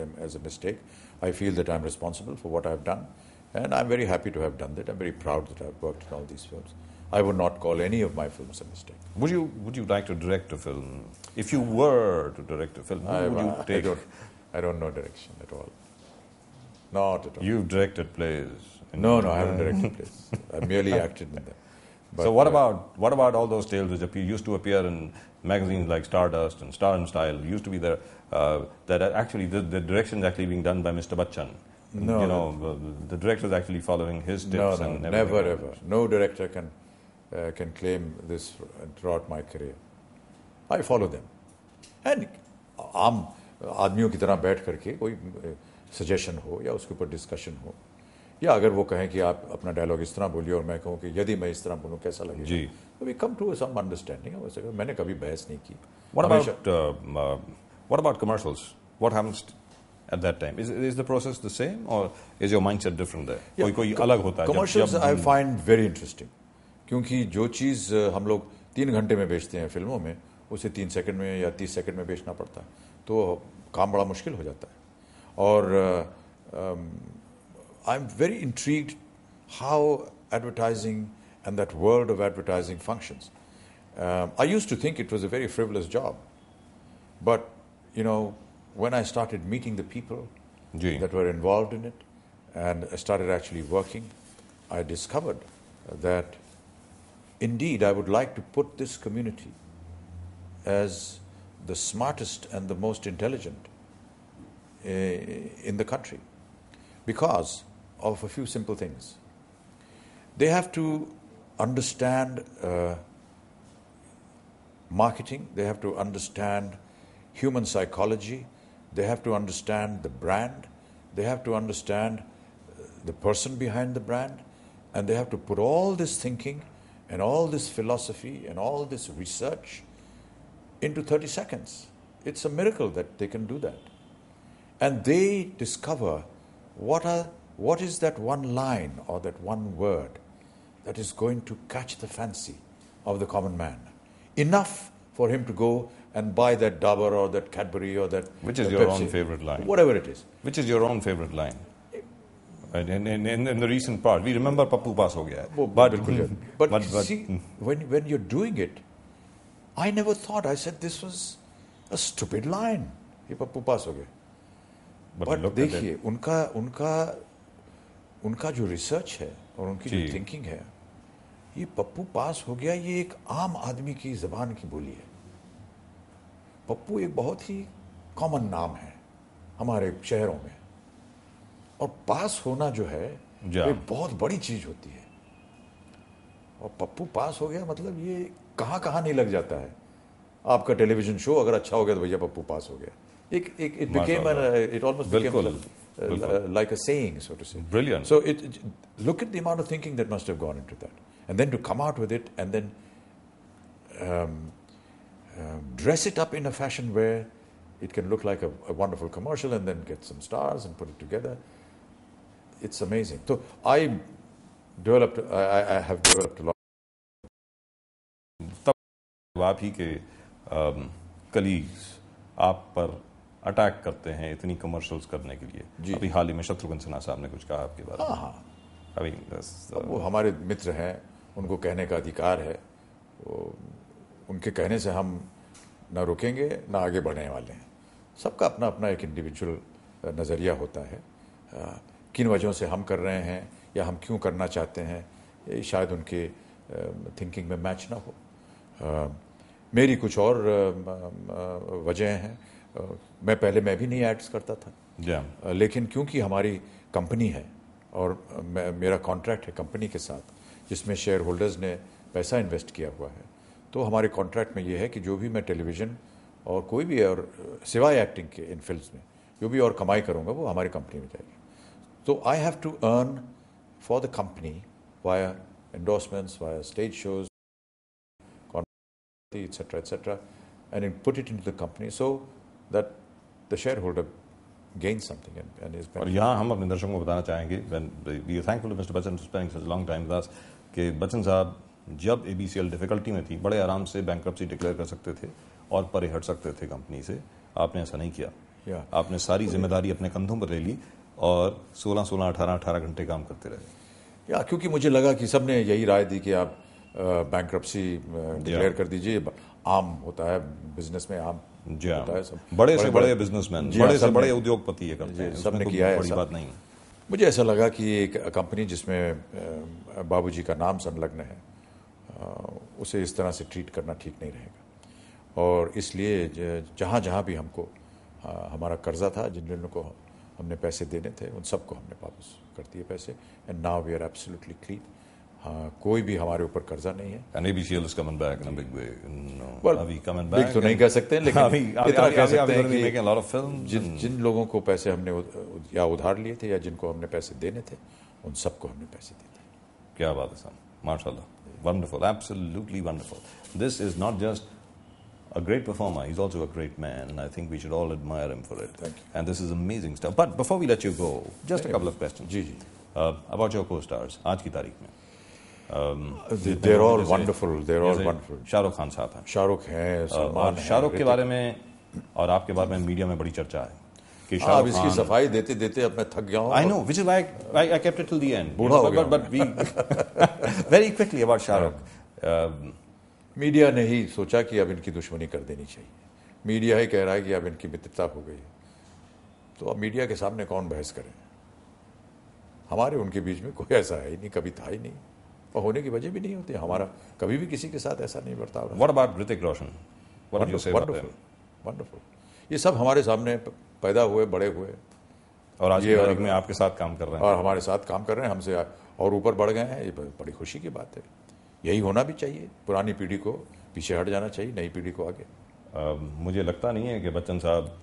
them as a mistake I feel that I am responsible for what I have done and I am very happy to have done that I am very proud that I have worked in all these films I would not call any of my films a mistake. Would you Would you like to direct a film? If you were to direct a film, who I, would you take? I don't, I don't know direction at all. Not at all. You've directed plays. No, no, I haven't directed plays. I merely [laughs] acted in them. But so what uh, about what about all those tales which appear, used to appear in magazines like Stardust and Star and Style? Used to be there uh, that actually the, the direction is actually being done by Mr. Bachchan. No, you know the, director is actually following his tips. No, no, never ever. No director can uh, can claim this throughout my career. I follow them. And I'm. आदमियों की तरह बैठ करके कोई suggestion हो या उसके ऊपर डिस्कशन हो या अगर वो कहें कि आप अपना डायलॉग इस तरह बोलिए और मैं कहूँ कि यदि मैं इस तरह बोलूँ कैसा लगे जी we come to some understanding मैंने कभी बहस नहीं की what about commercials what happens at that time. Is, is the process the same or is your mindset different there? Yeah, koi, koi alag hota commercials jab, jab, I find very interesting. क्योंकि जो चीज़ हम लोग तीन घंटे में बेचते हैं फिल्मों में उसे तीन सेकंड में या तीस सेकंड में बेचना पड़ता है तो काम बड़ा मुश्किल हो जाता है और I am very intrigued how advertising and that world of advertising functions I used to think it was a very frivolous job but you know, when I started meeting the people Gee. that were involved in it and I started actually working, I discovered that Indeed, I would like to put this community as the smartest and the most intelligent eh, in the country because of a few simple things. They have to understand uh, marketing, they have to understand human psychology, they have to understand the brand, they have to understand eh, the person behind the brand, and they have to put all this thinking and all this philosophy and all this research into 30 seconds. It's a miracle that they can do that. And they discover what, are, what is that one line or that one word that is going to catch the fancy of the common man. Enough for him to go and buy that Dabur or that Cadbury or that. Which is your Pepsi, own favorite line? Whatever it is. Which is your own favorite line? in, in, in, in the recent part, We remember Papu pass ho gaya Oh, but, but, but, but see, when, when you're doing it, I never thought. I said this was a stupid line. Ye papu Pass ho gaya. But, but dekhiye, unka, unka, unka jo research hai, aur unki jo thinking hai, ये पप्पू पास हो गया ये एक आम आदमी की जबान की बोली है पप्पू एक बहुत ही कॉमन नाम है हमारे शहरों में और पास होना जो है ये बहुत बड़ी चीज होती है और पप्पू पास हो गया मतलब ये कहाँ कहाँ नहीं लग जाता है आपका टेलीविजन शो अगर अच्छा हो गया तो भैया पप्पू पास हो गया एक एक it became it almost became like a saying so to say brilliant so it look at the amount of thinking that must have gone into that and then to come out with it and then dress it up in a fashion where it can look like a wonderful commercial and then get some stars and put it together it's amazing. So I developed, I, I have developed a lot. तब आप ही के colleagues आप पर attack करते हैं इतनी commercials करने के लिए अभी हाल ही में शत्रुघ्न सिन्हा साहब ने कुछ कहा आपके बारे में हाँ, हाँ। uh, अभी वो हमारे मित्र हैं उनको कहने का अधिकार है उनके कहने से हम ना रुकेंगे ना आगे बढ़ने वाले हैं सबका अपना अपना एक इंडिविजुअल नज़रिया होता है किन वजहों से हम कर रहे हैं या हम क्यों करना चाहते हैं शायद उनके थिंकिंग में मैच ना हो मेरी कुछ और वजह हैं मैं पहले मैं भी नहीं एड्स करता था yeah. लेकिन क्योंकि हमारी कंपनी है और मेरा कॉन्ट्रैक्ट है कंपनी के साथ जिसमें शेयर होल्डर्स ने पैसा इन्वेस्ट किया हुआ है तो हमारे कॉन्ट्रैक्ट में ये है कि जो भी मैं टेलीविज़न और कोई भी और सिवाय एक्टिंग के इन फिल्म में जो भी और कमाई करूँगा वो हमारी कंपनी में जाएगी So I have to earn for the company via endorsements, via stage shows, etc., etc., and then put it into the company so that the shareholder gains something and, and is better. Yeah, hum apne darshakon ko batana chahenge when we are thankful to Mr. Bachchan for spending such a long time with us. Ke Bachchan sahab जब ABCL difficulty में थी बड़े आराम bankruptcy declare कर सकते थे और परे हट सकते थे company से आपने ऐसा नहीं किया yeah. आपने सारी जिम्मेदारी अपने कंधों पर ले ली और 16 16 18 18 घंटे काम करते रहे या क्योंकि मुझे लगा कि सब ने यही राय दी कि आप बैंक डिक्लेयर हाँ। कर दीजिए आम होता है बिजनेस में आम जी हाँ। होता है सब बड़े, हाँ, बड़े से बड़े बिजनेसमैन बड़े से बड़े उद्योगपति ये करते हैं सबने तो किया है बड़ी बात नहीं मुझे ऐसा लगा कि एक कंपनी जिसमें बाबूजी का नाम संलग्न है उसे इस तरह से ट्रीट करना ठीक नहीं रहेगा और इसलिए जहाँ जहाँ भी हमको हमारा कर्जा था जिन लोगों को हमने पैसे देने थे उन सबको हमने वापस कर दिए पैसे and now we are absolutely clean कोई भी हमारे ऊपर कर्जा नहीं है and ABCL is coming back in a big way no well, अभी कमिंग तो नहीं कह सकते लेकिन [laughs] सकते हैं तो कि मेकिंग जिन जिन लोगों को पैसे हमने या उधार लिए थे या जिनको हमने पैसे देने थे उन सबको हमने पैसे दिए थे क्या बात है सर माशाल्लाह wonderful absolutely wonderful this is not just a great performer. He's also a great man, and I think we should all admire him for it. Thank you. And this is amazing stuff. But before we let you go, just Thank a couple you. of questions. Gigi. Uh, about your co-stars, आज की Um, they, they're all wonderful. They're all wonderful. Shahrukh Khan साहब हैं. hai. हैं, सलमान हैं. शाहरुख के बारे में और आपके बारे में मीडिया में बड़ी चर्चा है. कि शाहरुख खान इसकी सफाई देते देते अब मैं थक गया हूं I know is like I I kept it till the end but but we very quickly about Shahrukh media ने ही सोचा कि अब इनकी दुश्मनी कर देनी चाहिए मीडिया ही कह रहा है कि अब इनकी मित्रता हो गई है तो अब मीडिया के सामने कौन बहस करे हमारे उनके बीच में कोई ऐसा है ही नहीं कभी था ही नहीं और होने की वजह भी नहीं होती हमारा कभी भी किसी के साथ ऐसा नहीं बर्ताव what about Hrithik Roshan wonderful wonderful ये सब हमारे सामने पैदा हुए बड़े हुए और आज ये में आपके साथ काम कर रहे हैं और हमारे साथ काम कर रहे हैं हमसे और ऊपर बढ़ गए हैं ये बड़ी खुशी की बात है यही होना भी चाहिए पुरानी पीढ़ी को पीछे हट जाना चाहिए नई पीढ़ी को आगे आ, मुझे लगता नहीं है कि बच्चन साहब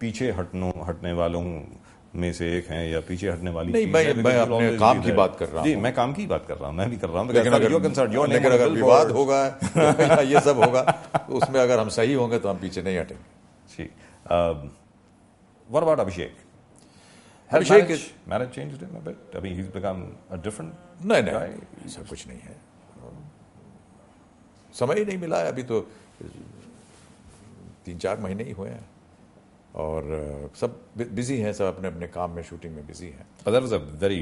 पीछे हटनो हटने वालों में से एक हैं या पीछे हटने वाली नहीं मैं मैं अपने काम की बात कर रहा हूँ मैं काम की बात कर रहा हूँ मैं भी कर रहा हूँ लेकिन अगर लेकिन अगर विवाद होगा [laughs] [laughs] ये सब होगा तो उसमें अगर हम सही होंगे तो हम पीछे नहीं हटेंगे जी what about Abhishek? Has Abhishek marriage, is marriage changed him a bit. I सब कुछ नहीं है. समय ही नहीं मिला है अभी तो तीन चार महीने ही हुए हैं और सब बिजी हैं सब अपने अपने काम में शूटिंग में बिजी हैं that was a very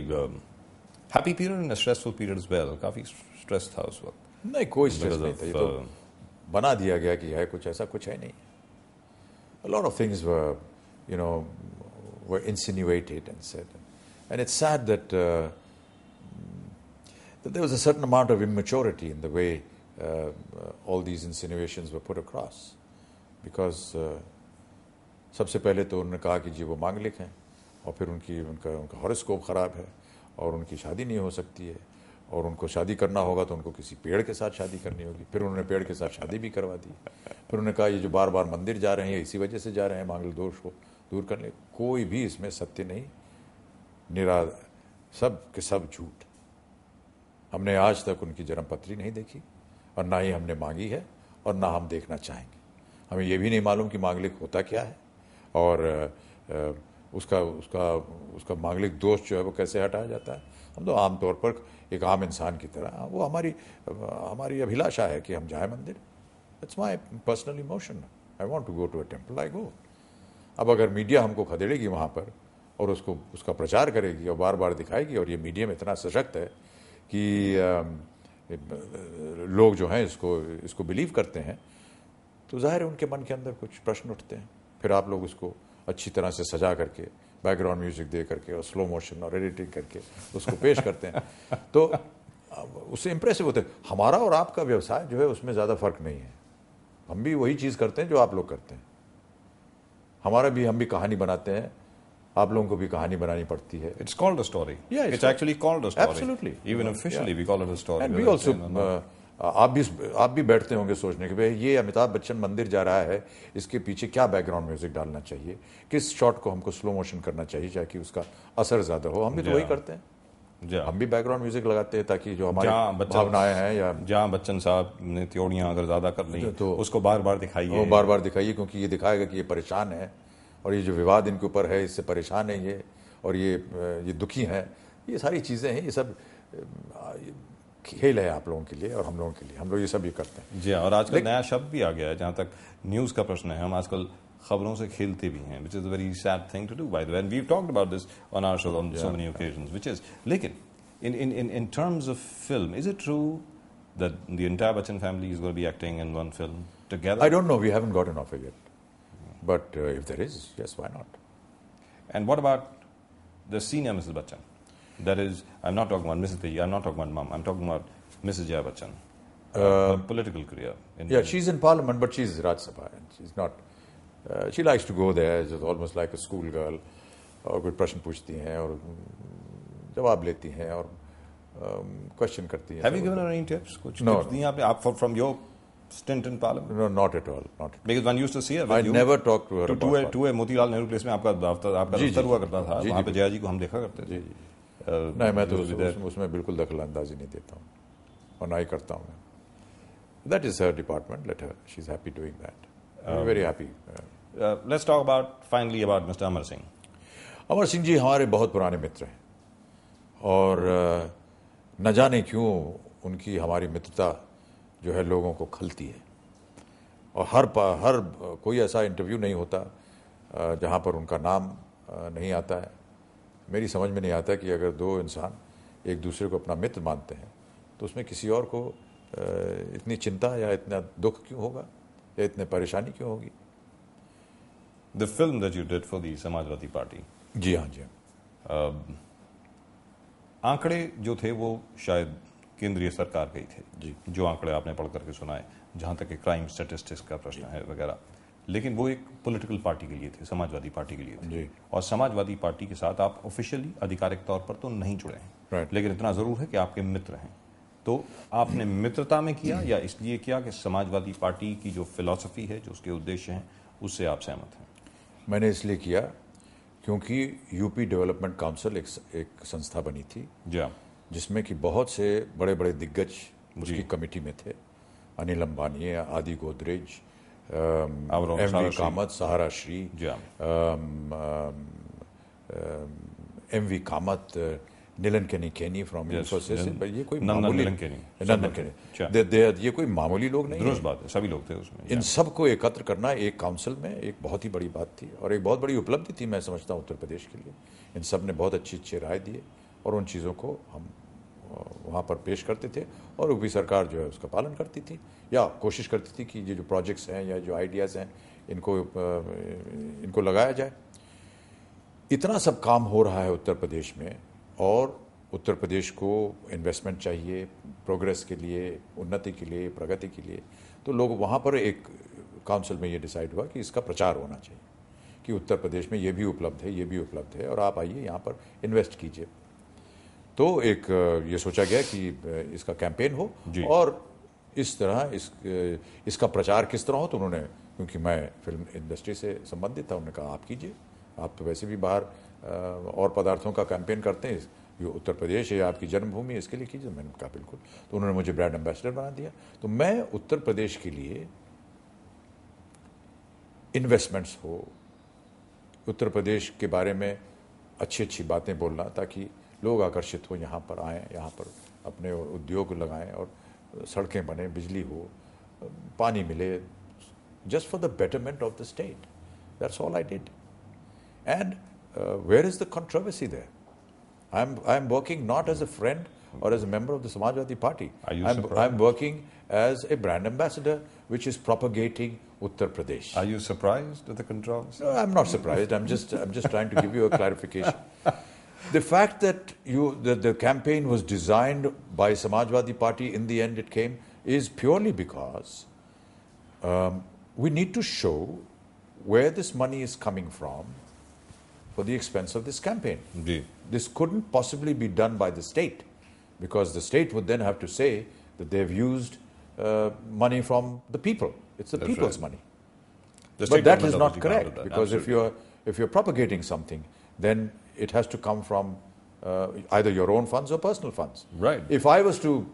happy period in stressful period as well काफी स्ट्रेस था उस वक्त नहीं कोई स्ट्रेस नहीं था ये तो uh, बना दिया गया कि है कुछ ऐसा कुछ है नहीं lot of things you know were insinuated and said. And it's sad that uh, that a was amount of amount in the way uh, all these insinuations were put across because uh, सबसे पहले तो उन्होंने कहा कि जी वो मांगलिक हैं और फिर उनकी उनका उनका हॉरोस्कोप ख़राब है और उनकी शादी नहीं हो सकती है और उनको शादी करना होगा तो उनको किसी पेड़ के साथ शादी करनी होगी फिर उन्होंने पेड़ के साथ शादी भी करवा दी फिर उन्होंने कहा ये जो बार बार मंदिर जा रहे हैं इसी वजह से जा रहे हैं मांगलिक दोष को दूर करने कोई भी इसमें सत्य नहीं निरा सब के सब झूठ हमने आज तक उनकी जन्मपत्री नहीं देखी और ना ही हमने मांगी है और ना हम देखना चाहेंगे हमें यह भी नहीं मालूम कि मांगलिक होता क्या है और उसका उसका उसका मांगलिक दोष जो है वो कैसे हटाया जाता है हम तो आमतौर पर एक आम इंसान की तरह वो हमारी हमारी अभिलाषा है कि हम जाएं मंदिर it's my personal emotion I want to go to a temple I go अब अगर मीडिया हमको खदेड़ेगी वहाँ पर और उसको उसका प्रचार करेगी और बार बार दिखाएगी और ये मीडिया में इतना सशक्त है कि लोग जो हैं इसको इसको बिलीव करते हैं तो जाहिर है उनके मन के अंदर कुछ प्रश्न उठते हैं फिर आप लोग उसको अच्छी तरह से सजा करके बैकग्राउंड म्यूजिक दे करके और स्लो मोशन और एडिटिंग करके उसको पेश करते हैं तो उससे इम्प्रेसिव होते हैं हमारा और आपका व्यवसाय जो है उसमें ज़्यादा फर्क नहीं है हम भी वही चीज़ करते हैं जो आप लोग करते हैं हमारा भी हम भी कहानी बनाते हैं आप लोगों को भी कहानी बनानी पड़ती है इट्स कॉल्ड अ स्टोरी या it's actually called a story absolutely even officially we call it a story and we also आप भी आप भी बैठते होंगे सोचने के भाई ये अमिताभ बच्चन मंदिर जा रहा है इसके पीछे क्या बैकग्राउंड म्यूजिक डालना चाहिए किस शॉट को हमको स्लो मोशन करना चाहिए ताकि उसका असर ज्यादा हो हम भी तो वही करते हैं हम भी बैकग्राउंड म्यूजिक लगाते हैं ताकि जो हमारे भावनाएं हैं या जहाँ बच्चन साहब ने त्योड़ियाँ अगर ज्यादा कर ली तो, तो- उसको बार बार दिखाइए तो बार बार दिखाइए क्योंकि ये दिखाएगा कि ये परेशान है और ये जो विवाद इनके ऊपर है इससे परेशान है ये और ये ये दुखी हैं ये सारी चीज़ें हैं ये सब खेल है आप लोगों के लिए और हम लोगों के लिए हम लोग ये सब ये करते हैं जी हाँ, और आजकल नया शब्द भी आ गया है जहाँ तक न्यूज़ का प्रश्न है हम आजकल खबरों से खेलते भी हैं which is very sad thing to do by the we talked about this on our show on so many occasion which is लेकिन in in in in terms of film is it true that the entire Bachchan family is going to be acting in one film together? I don't know. We haven't got an offer But uh, if there is, yes, why not? And what about the senior Mrs. Bachchan? That is, I'm not talking about Mrs. Thayer, I'm not talking about mom, I'm talking about Mrs. Jaya Bachchan. Uh, her uh, political career. yeah, India. she's in parliament, but she's Raj Sabha. And she's not. Uh, she likes to go there, just almost like a school girl. good mm, um, question. प्रश्न पूछती हैं और जवाब Have you given her any tips? no, tips No. from your stint in parliament? No, not at all. Not at all. Because one used to see her. I you, never talked to her. To, about to, Motilal Nehru place में आपका दफ्तर आपका दफ्तर हुआ करता था वहाँ पे जया जी को हम देखा करते थे नहीं मैं तो उसमें बिल्कुल दखल अंदाजी नहीं देता हूँ और ना ही करता हूँ मैं that is her department let her she is happy doing that very happy let's talk about finally about mister Amar Singh Amar Singh ji हमारे बहुत पुराने मित्र हैं और uh, न जाने क्यों उनकी हमारी मित्रता जो है लोगों को खलती है और हर हर कोई ऐसा इंटरव्यू नहीं होता जहाँ पर उनका नाम नहीं आता है मेरी समझ में नहीं आता कि अगर दो इंसान एक दूसरे को अपना मित्र मानते हैं तो उसमें किसी और को इतनी चिंता या इतना दुख क्यों होगा या इतनी परेशानी क्यों होगी the film that you did for the Samajwadi party जी हाँ जी हाँ आंकड़े जो थे वो शायद केंद्रीय सरकार गई थी जो आंकड़े आपने पढ़ करके सुनाए जहाँ तक क्राइम स्टेटिस्टिक्स का प्रश्न है वगैरह लेकिन वो एक पॉलिटिकल पार्टी के लिए थे समाजवादी पार्टी के लिए थे और समाजवादी पार्टी के साथ आप ऑफिशियली आधिकारिक तौर पर तो नहीं जुड़े हैं लेकिन इतना ज़रूर है कि आपके मित्र हैं तो आपने मित्रता में किया या इसलिए किया कि समाजवादी पार्टी की जो फिलॉसफी है जो उसके उद्देश्य हैं उससे आप सहमत हैं मैंने इसलिए किया क्योंकि यूपी डेवलपमेंट काउंसिल एक एक संस्था बनी थी जी हाँ। जिसमें कि बहुत से बड़े बड़े दिग्गज उसकी कमेटी में थे अनिल अंबानी आदि गोदरेज हाँ। M V Kamath Sahara Shri M V Kamath नीलन केनी केनी फ्रॉम ये कोई मामूली नंदन केनी अच्छा। ये कोई मामूली लोग नहीं दुरुस्त बात है सभी लोग थे उसमें इन सबको एकत्र करना एक काउंसिल में एक बहुत ही बड़ी बात थी और एक बहुत बड़ी उपलब्धि थी मैं समझता हूँ उत्तर प्रदेश के लिए इन सब ने बहुत अच्छी अच्छी राय दिए और उन चीज़ों को हम वहाँ पर पेश करते थे और यूपी सरकार जो है उसका पालन करती थी या कोशिश करती थी कि ये जो प्रोजेक्ट्स हैं या जो आइडियाज़ हैं इनको इनको लगाया जाए इतना सब काम हो रहा है उत्तर प्रदेश में और उत्तर प्रदेश को इन्वेस्टमेंट चाहिए प्रोग्रेस के लिए उन्नति के लिए प्रगति के लिए तो लोग वहाँ पर एक काउंसिल में ये डिसाइड हुआ कि इसका प्रचार होना चाहिए कि उत्तर प्रदेश में ये भी उपलब्ध है ये भी उपलब्ध है और आप आइए यहाँ पर इन्वेस्ट कीजिए तो एक ये सोचा गया कि इसका कैंपेन हो और इस तरह इस इसका प्रचार किस तरह हो तो उन्होंने क्योंकि मैं फिल्म इंडस्ट्री से संबंधित था उन्होंने कहा आप कीजिए आप तो वैसे भी बाहर और पदार्थों का कैंपेन करते हैं ये उत्तर प्रदेश है आपकी जन्मभूमि इसके लिए कीजिए मैंने कहा बिल्कुल तो उन्होंने मुझे ब्रांड एम्बेसडर बना दिया तो मैं उत्तर प्रदेश के लिए इन्वेस्टमेंट्स हो उत्तर प्रदेश के बारे में अच्छी अच्छी बातें बोलना ताकि लोग आकर्षित हों यहाँ पर आएँ यहाँ पर अपने उद्योग लगाएं और सड़कें बने बिजली हो पानी मिले just for the betterment of the state that's all I did and where is the controversy there I am I am working not as a friend और as a member of the Samajwadi party I am working as a brand ambassador which is propagating Uttar Pradesh I you surprise I am not surprise I am just I am just trying to give you a clarification The fact that you that the campaign was designed by Samajwadi Party in the end it came is purely because um, we need to show where this money is coming from for the expense of this campaign. Indeed. This couldn't possibly be done by the state because the state would then have to say that they've used uh, money from the people. It's the That's people's right. money. The but that is not correct because if you're if you're propagating something, then it has to come from uh, either your own funds or personal funds. Right. If I was to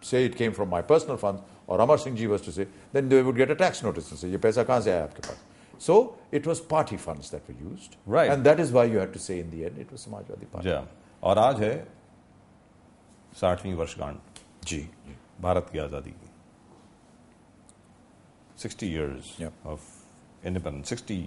say it came from my personal funds or Amar Singh ji was to say, then they would get a tax notice and say, ye paisa kahan se aapke paas? So it was party funds that were used. Right. And that is why you had to say in the end it was Samajwadi Party. Yeah. And today is 60th वर्षगांठ जी भारत की आज़ादी की 60 years of independence 60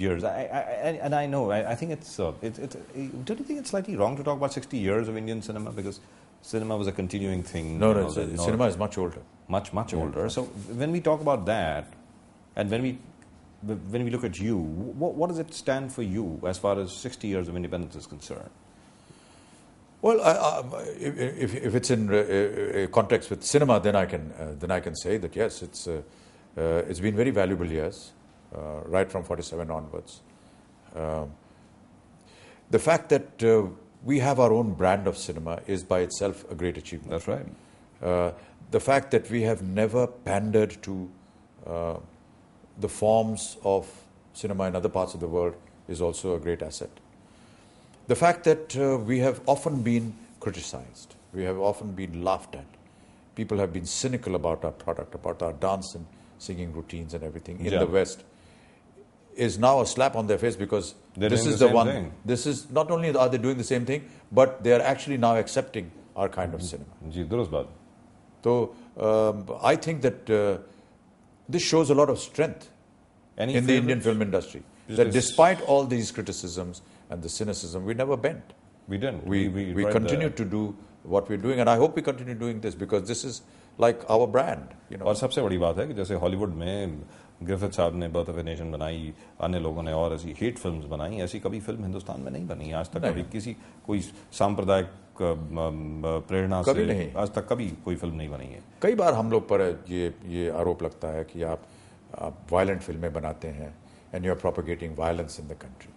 years. I, I, and I know, I, I think it's, uh, it, it, it, don't you think it's slightly wrong to talk about 60 years of Indian cinema because cinema was a continuing thing? No, no, the, no cinema is much older. Much, much yeah, older. So when we talk about that, and when we when we look at you, what, what does it stand for you as far as 60 years of independence is concerned? Well, I, I, if, if, it's in uh, uh, uh, context with cinema, then I can uh, then I can say that yes, it's uh, uh it's been very valuable years. Uh, right from 47 onwards. Um, the fact that uh, we have our own brand of cinema is by itself a great achievement. That's right. Uh, the fact that we have never pandered to the forms of cinema in other parts of the world is also a great asset. The fact that uh, we have often been criticized, we have often been laughed at. People have been cynical about our product, about our dance and singing routines and everything in the West, is now a slap on their face because They're this is the, the one. Thing. This is not only are they doing the same thing, but they are actually now accepting our kind of mm-hmm. cinema. Ji, So um, I think that uh, this shows a lot of strength Any in the Indian film industry. that despite all these criticisms and the cynicism, we never bent. We didn't. We, we, we, we continued to do what we're doing, and I hope we continue doing this because this is like our brand. You know. Or सबसे बड़ी बात है कि जैसे Hollywood में Griffith साहब ने birth of a nation बनाई अन्य लोगों ने और ऐसी हेट फिल्म बनाई ऐसी कभी फिल्म हिंदुस्तान में नहीं बनी आज तक कभी किसी कोई सांप्रदायिक प्रेरणा कभी से नहीं आज तक कभी कोई फिल्म नहीं बनी है कई बार हम लोग पर ये ये आरोप लगता है कि आप आप वायलेंट फिल्में बनाते हैं and you are propagating violence in the country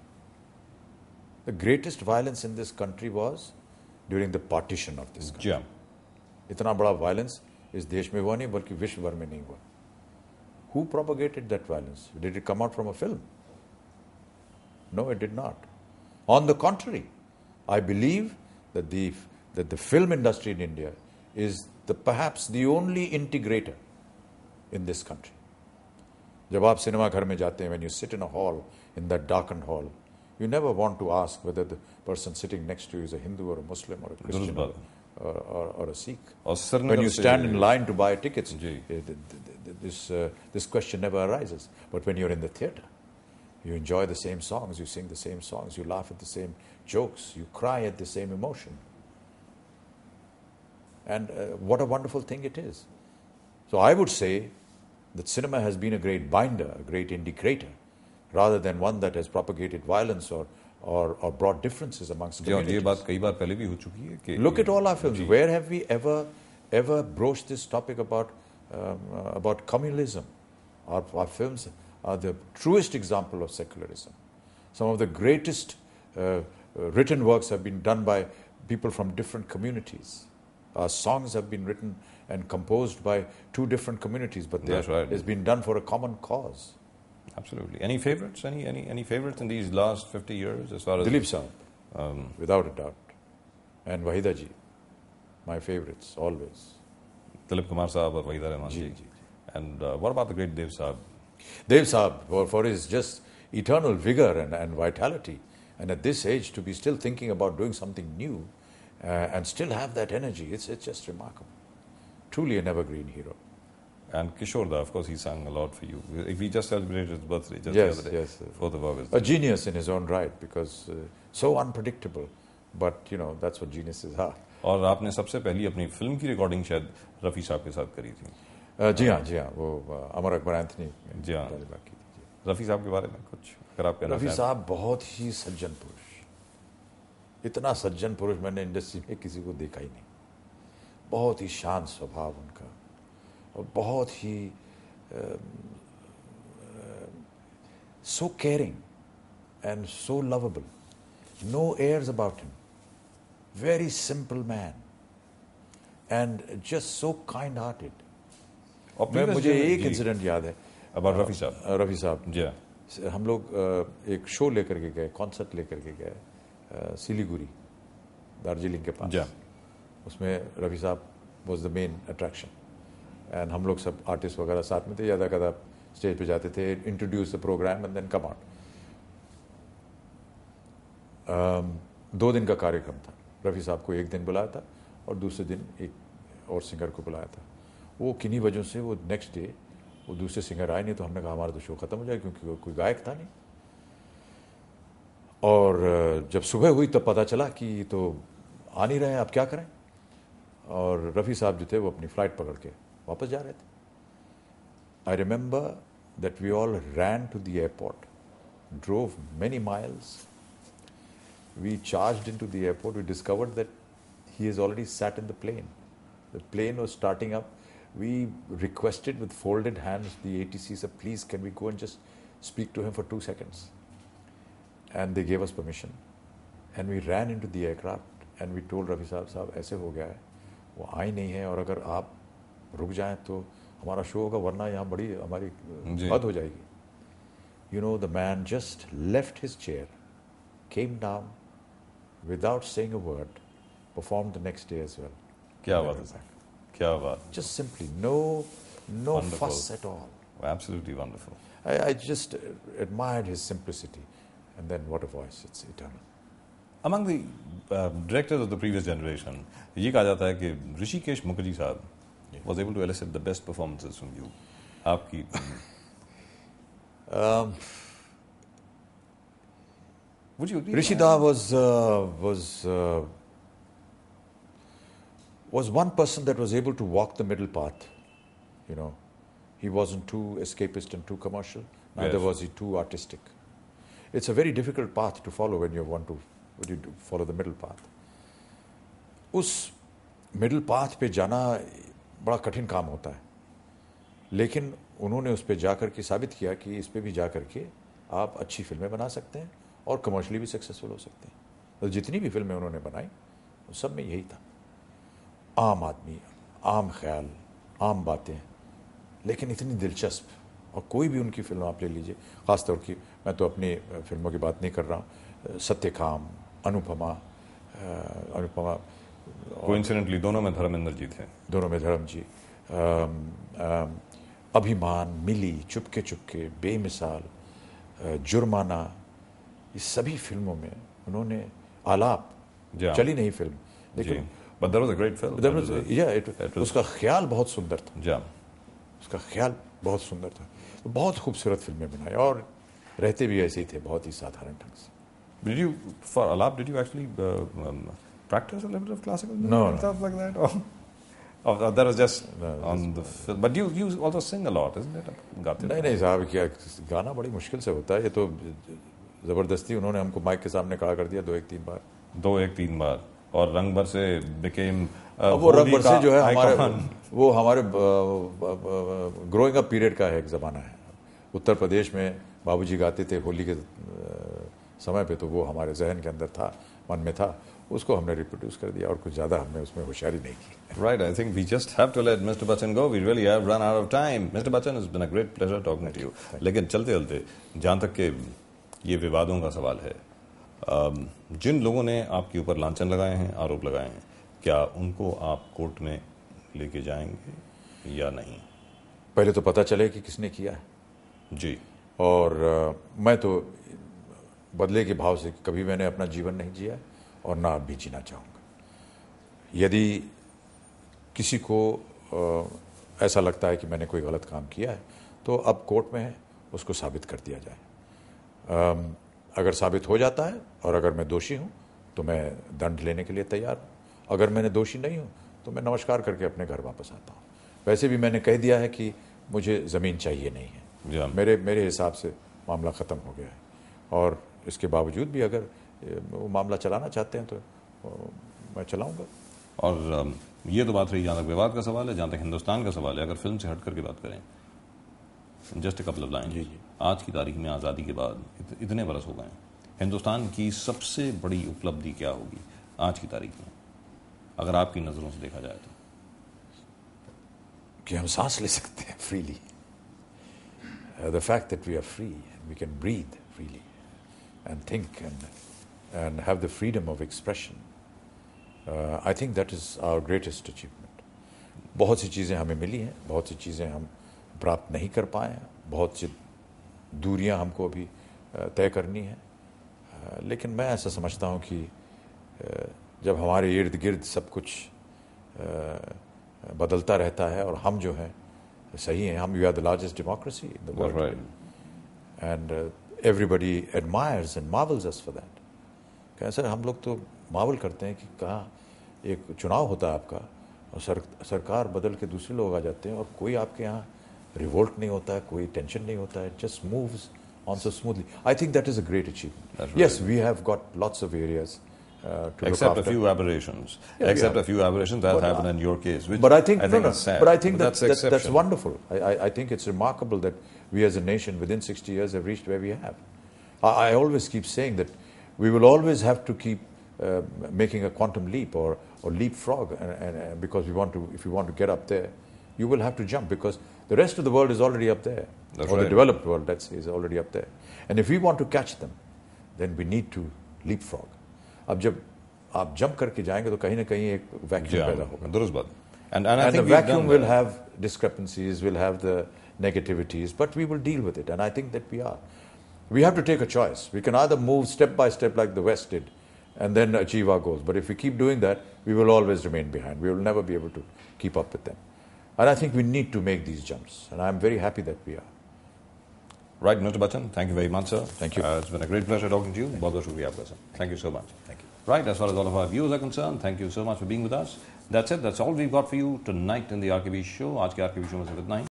the greatest violence in this country was during the partition of this इतना बड़ा वायलेंस इस देश में हुआ नहीं बल्कि विश्व भर में नहीं हुआ Who propagated that violence? Did it come out from a film? No, it did not. On the contrary, I believe that the, that the film industry in India is the, perhaps the only integrator in this country. when you sit in a hall, in that darkened hall, you never want to ask whether the person sitting next to you is a Hindu or a Muslim or a Christian or, or, or, or a Sikh. When you stand in line to buy tickets, this, uh, this question never arises. But when you're in the theater, you enjoy the same songs, you sing the same songs, you laugh at the same jokes, you cry at the same emotion. And uh, what a wonderful thing it is. So I would say that cinema has been a great binder, a great integrator, rather than one that has propagated violence or or और broad differences amongst जी और ये बात कई बार पहले भी हो चुकी है कि look at all um, uh, about communism. Our, our, films are the truest example of secularism. Some of the greatest uh, uh, written works have been done by people from different communities. Our songs have been written and composed by two different communities, but they right. it's been done for a common cause. Absolutely. Any favorites? Any any any favorites in these last fifty years as far as Dilip Saab, um, without a doubt, and Wahidaji, my favorites always. Dilip Kumar Saab or Vaidya Rahman ji. And uh, what about the great Dev Saab? Dev Saab, for, for his just eternal vigor and, and vitality. And at this age, to be still thinking about doing something new uh, and still have that energy, it's, it's just remarkable. Truly an evergreen hero. And Kishorda, of course, he sang a lot for you. We just celebrated his birthday just yes, the other day, yes, 4th of August. A genius in his own right because uh, so unpredictable. But, you know, that's what geniuses are. और आपने सबसे पहली अपनी film की recording शायद रफ़ी साहब के साथ करी थी जी हाँ जी हाँ वो अमर अकबर एंथनी जी हाँ रफ़ी साहब के बारे में कुछ अगर आप कहना रफ़ी साहब बहुत ही सज्जन पुरुष इतना सज्जन पुरुष मैंने इंडस्ट्री में किसी को देखा ही नहीं बहुत ही शांत स्वभाव उनका और बहुत ही so caring and so lovable no airs about him very simple man and just so kind hearted. मैं मुझे एक इंसिडेंट याद है अबाउट रफ़ी साहब रफ़ी uh, साहब जी हाँ। हम लोग uh, एक शो लेकर के गए कॉन्सर्ट लेकर के गए uh, सिलीगुड़ी दार्जिलिंग के पास हाँ। उसमें रफ़ी साहब was the main attraction and हम लोग सब आर्टिस्ट वगैरह साथ में थे ज़्यादा कदा स्टेज पे जाते थे introduce the programme and then come out दो दिन का कार्यक्रम था रफ़ी साहब को एक दिन बुलाया था और दूसरे दिन एक और सिंगर को बुलाया था वो किन्हीं वजह से वो नेक्स्ट डे वो दूसरे सिंगर आए नहीं तो हमने कहा हमारा तो शो ख़त्म हो जाएगा क्योंकि कोई गायक था नहीं और जब सुबह हुई तब पता चला कि तो आ नहीं रहे हैं आप क्या करें और रफ़ी साहब जो थे वो अपनी फ़्लाइट पकड़ के वापस जा रहे थे I remember that we all ran to the airport drove many miles we charged into the airport. We discovered that he has already sat in the plane. The plane was starting up. We requested with folded hands the ATC, sir, please can we go and just speak to him for two seconds? And they gave us permission. And we ran into the aircraft and we told Ravi Saab, Sahab, "Aise ho gaya hai. वो आई नहीं है और अगर you रुक जाएं तो हमारा show होगा वरना यहाँ बड़ी हमारी हद हो जाएगी You know, the man just left his chair, came down without saying a word, performed the next day as well. Kya baat is Kya baat. Just simply, no, no fuss at all. Absolutely wonderful. I, I just admired his simplicity. And then what a voice, it's eternal. Among the uh, directors of the previous generation, ये कहा जाता है कि ऋषिकेश मुखर्जी साहब was able to elicit the best performances from you. आपकी um, Would you agree? Rishida was uh, was uh, was one person that was able to walk the middle path. You know, he wasn't too escapist and too commercial. Neither yes. was he too artistic. It's a very difficult path to follow when you want to when you do, follow the middle path. us middle path pe jana बड़ा कठिन काम होता है लेकिन उन्होंने उस पर जा कर के साबित किया कि इस पर भी जा कर के आप अच्छी फिल्में बना सकते हैं और कमर्शली भी सक्सेसफुल हो सकते हैं तो जितनी भी फिल्में उन्होंने बनाई उन सब में यही था आम आदमी आम ख्याल आम बातें लेकिन इतनी दिलचस्प और कोई भी उनकी फिल्म आप ले लीजिए ख़ासतौर की मैं तो अपनी फिल्मों की बात नहीं कर रहा हूँ सत्यकाम अनुपमा अनुपमा इंसिडेंटली दोनों में धर्मेंद्र जी थे दोनों में धर्म जी अभिमान मिली चुपके चुपके बेमिसाल जुर्माना ये सभी फिल्मों में उन्होंने आलाप yeah. चली नहीं फिल्म लेकिन उसका ख्याल बहुत सुंदर था yeah. उसका ख्याल बहुत सुंदर था बहुत खूबसूरत फिल्में बनाई और रहते भी ऐसे ही थे बहुत ही साधारण ढंग से Did you, for Alap, did you actually uh, um, practice a little bit of classical music no, and no. stuff like that? Or, or, or that was just no, on the film. But you, you also sing a lot, isn't it? गाते नहीं नहीं साहब क्या गाना बड़ी मुश्किल से होता है ये तो ज़बरदस्ती उन्होंने हमको माइक के सामने खड़ा कर दिया दो एक तीन बार दो एक तीन बार और रंग भर से बिकेम uh, अब वो रंग भर से जो है हमारे वो हमारे ग्रोइंग अप पीरियड का एक ज़माना है उत्तर प्रदेश में बाबूजी गाते थे होली के uh, समय पे तो वो हमारे जहन के अंदर था मन में था उसको हमने रिप्रोड्यूस कर दिया और कुछ ज्यादा हमने उसमें होशियारी नहीं की right I think we just have to let mister Bachchan go we really have run out of time mister Bachchan is been a great pleasure talking to you लेकिन चलते चलते जहां तक के ये विवादों का सवाल है जिन लोगों ने आपके ऊपर लांछन लगाए हैं आरोप लगाए हैं क्या उनको आप कोर्ट में लेके जाएंगे या नहीं पहले तो पता चले कि किसने किया है जी और आ, मैं तो बदले के भाव से कभी मैंने अपना जीवन नहीं जिया और ना अब भी जीना चाहूँगा यदि किसी को आ, ऐसा लगता है कि मैंने कोई गलत काम किया है तो अब कोर्ट में है उसको साबित कर दिया जाए अगर साबित हो जाता है और अगर मैं दोषी हूँ तो मैं दंड लेने के लिए तैयार हूँ अगर मैंने दोषी नहीं हूँ तो मैं नमस्कार करके अपने घर वापस आता हूँ वैसे भी मैंने कह दिया है कि मुझे ज़मीन चाहिए नहीं है हाँ। मेरे मेरे हिसाब से मामला ख़त्म हो गया है और इसके बावजूद भी अगर वो मामला चलाना चाहते हैं तो मैं चलाऊँगा और ये तो बात रही जहाँ तक विवाद का सवाल है जहाँ तक हिंदुस्तान का सवाल है अगर फिल्म से हट करके बात करें जस्ट कपल ऑफ लाइन जी जी आज की तारीख में आज़ादी के बाद इतने बरस हो गए हैं हिंदुस्तान की सबसे बड़ी उपलब्धि क्या होगी आज की तारीख में अगर आपकी नज़रों से देखा जाए तो कि हम सांस ले सकते हैं freely the fact that we are free we can breathe freely and think and and have the freedom of expression I think that is our greatest achievement बहुत सी चीज़ें हमें मिली हैं बहुत सी चीज़ें हम प्राप्त नहीं कर पाए हैं बहुत सी दूरियां हमको अभी तय करनी है लेकिन मैं ऐसा समझता हूँ कि जब हमारे इर्द गिर्द सब कुछ बदलता रहता है और हम जो हैं सही हैं हम you are the largest democracy in the world and everybody admires and marvels us for that क्या सर हम लोग तो मावल करते हैं कि कहाँ एक चुनाव होता है आपका और सर, सरकार बदल के दूसरे लोग आ जाते हैं और कोई आपके यहाँ Revolt नहीं hota, koi tension tension hota. It just moves on so smoothly. I think that is a great achievement. Yes, we have got lots of areas. Uh, except a few aberrations. Yeah, except yeah. a few aberrations that happened in your case. but I think, I think no, no. But I think but that's, that's, that's wonderful. I, I, I, think it's remarkable that we as a nation within 60 years have reached where we have. I, I always keep saying that we will always have to keep uh, making a quantum leap or, or leapfrog and, and, and because we want to, if you want to get up there, you will have to jump because the rest of the world is already up there. That's or right. the developed world, let's say, is already up there. And if we want to catch them, then we need to leapfrog. अब जब आप jump करके जाएंगे तो कहीं ना कहीं एक वैक्यूम पैदा होगा दुरुस्त बात and and I think the vacuum will have negativities but we will deal with it and i think that we are we have to take a choice we can either move step by step like the west did and then achieve our goals but if we keep doing that we will always remain behind we will never be able to keep up with them and I think we need to make these jumps. And I'm very happy that we are. Right, Mr. Bachchan, thank you very much, sir. Thank you. Uh, it's been a great pleasure talking to you. Thank Both you. Thank, thank you so much. Thank you. Right, as far as all of our viewers are concerned, thank you so much for being with us. That's it. That's all we've got for you tonight in the RKB show. Aaj ke RKB show mein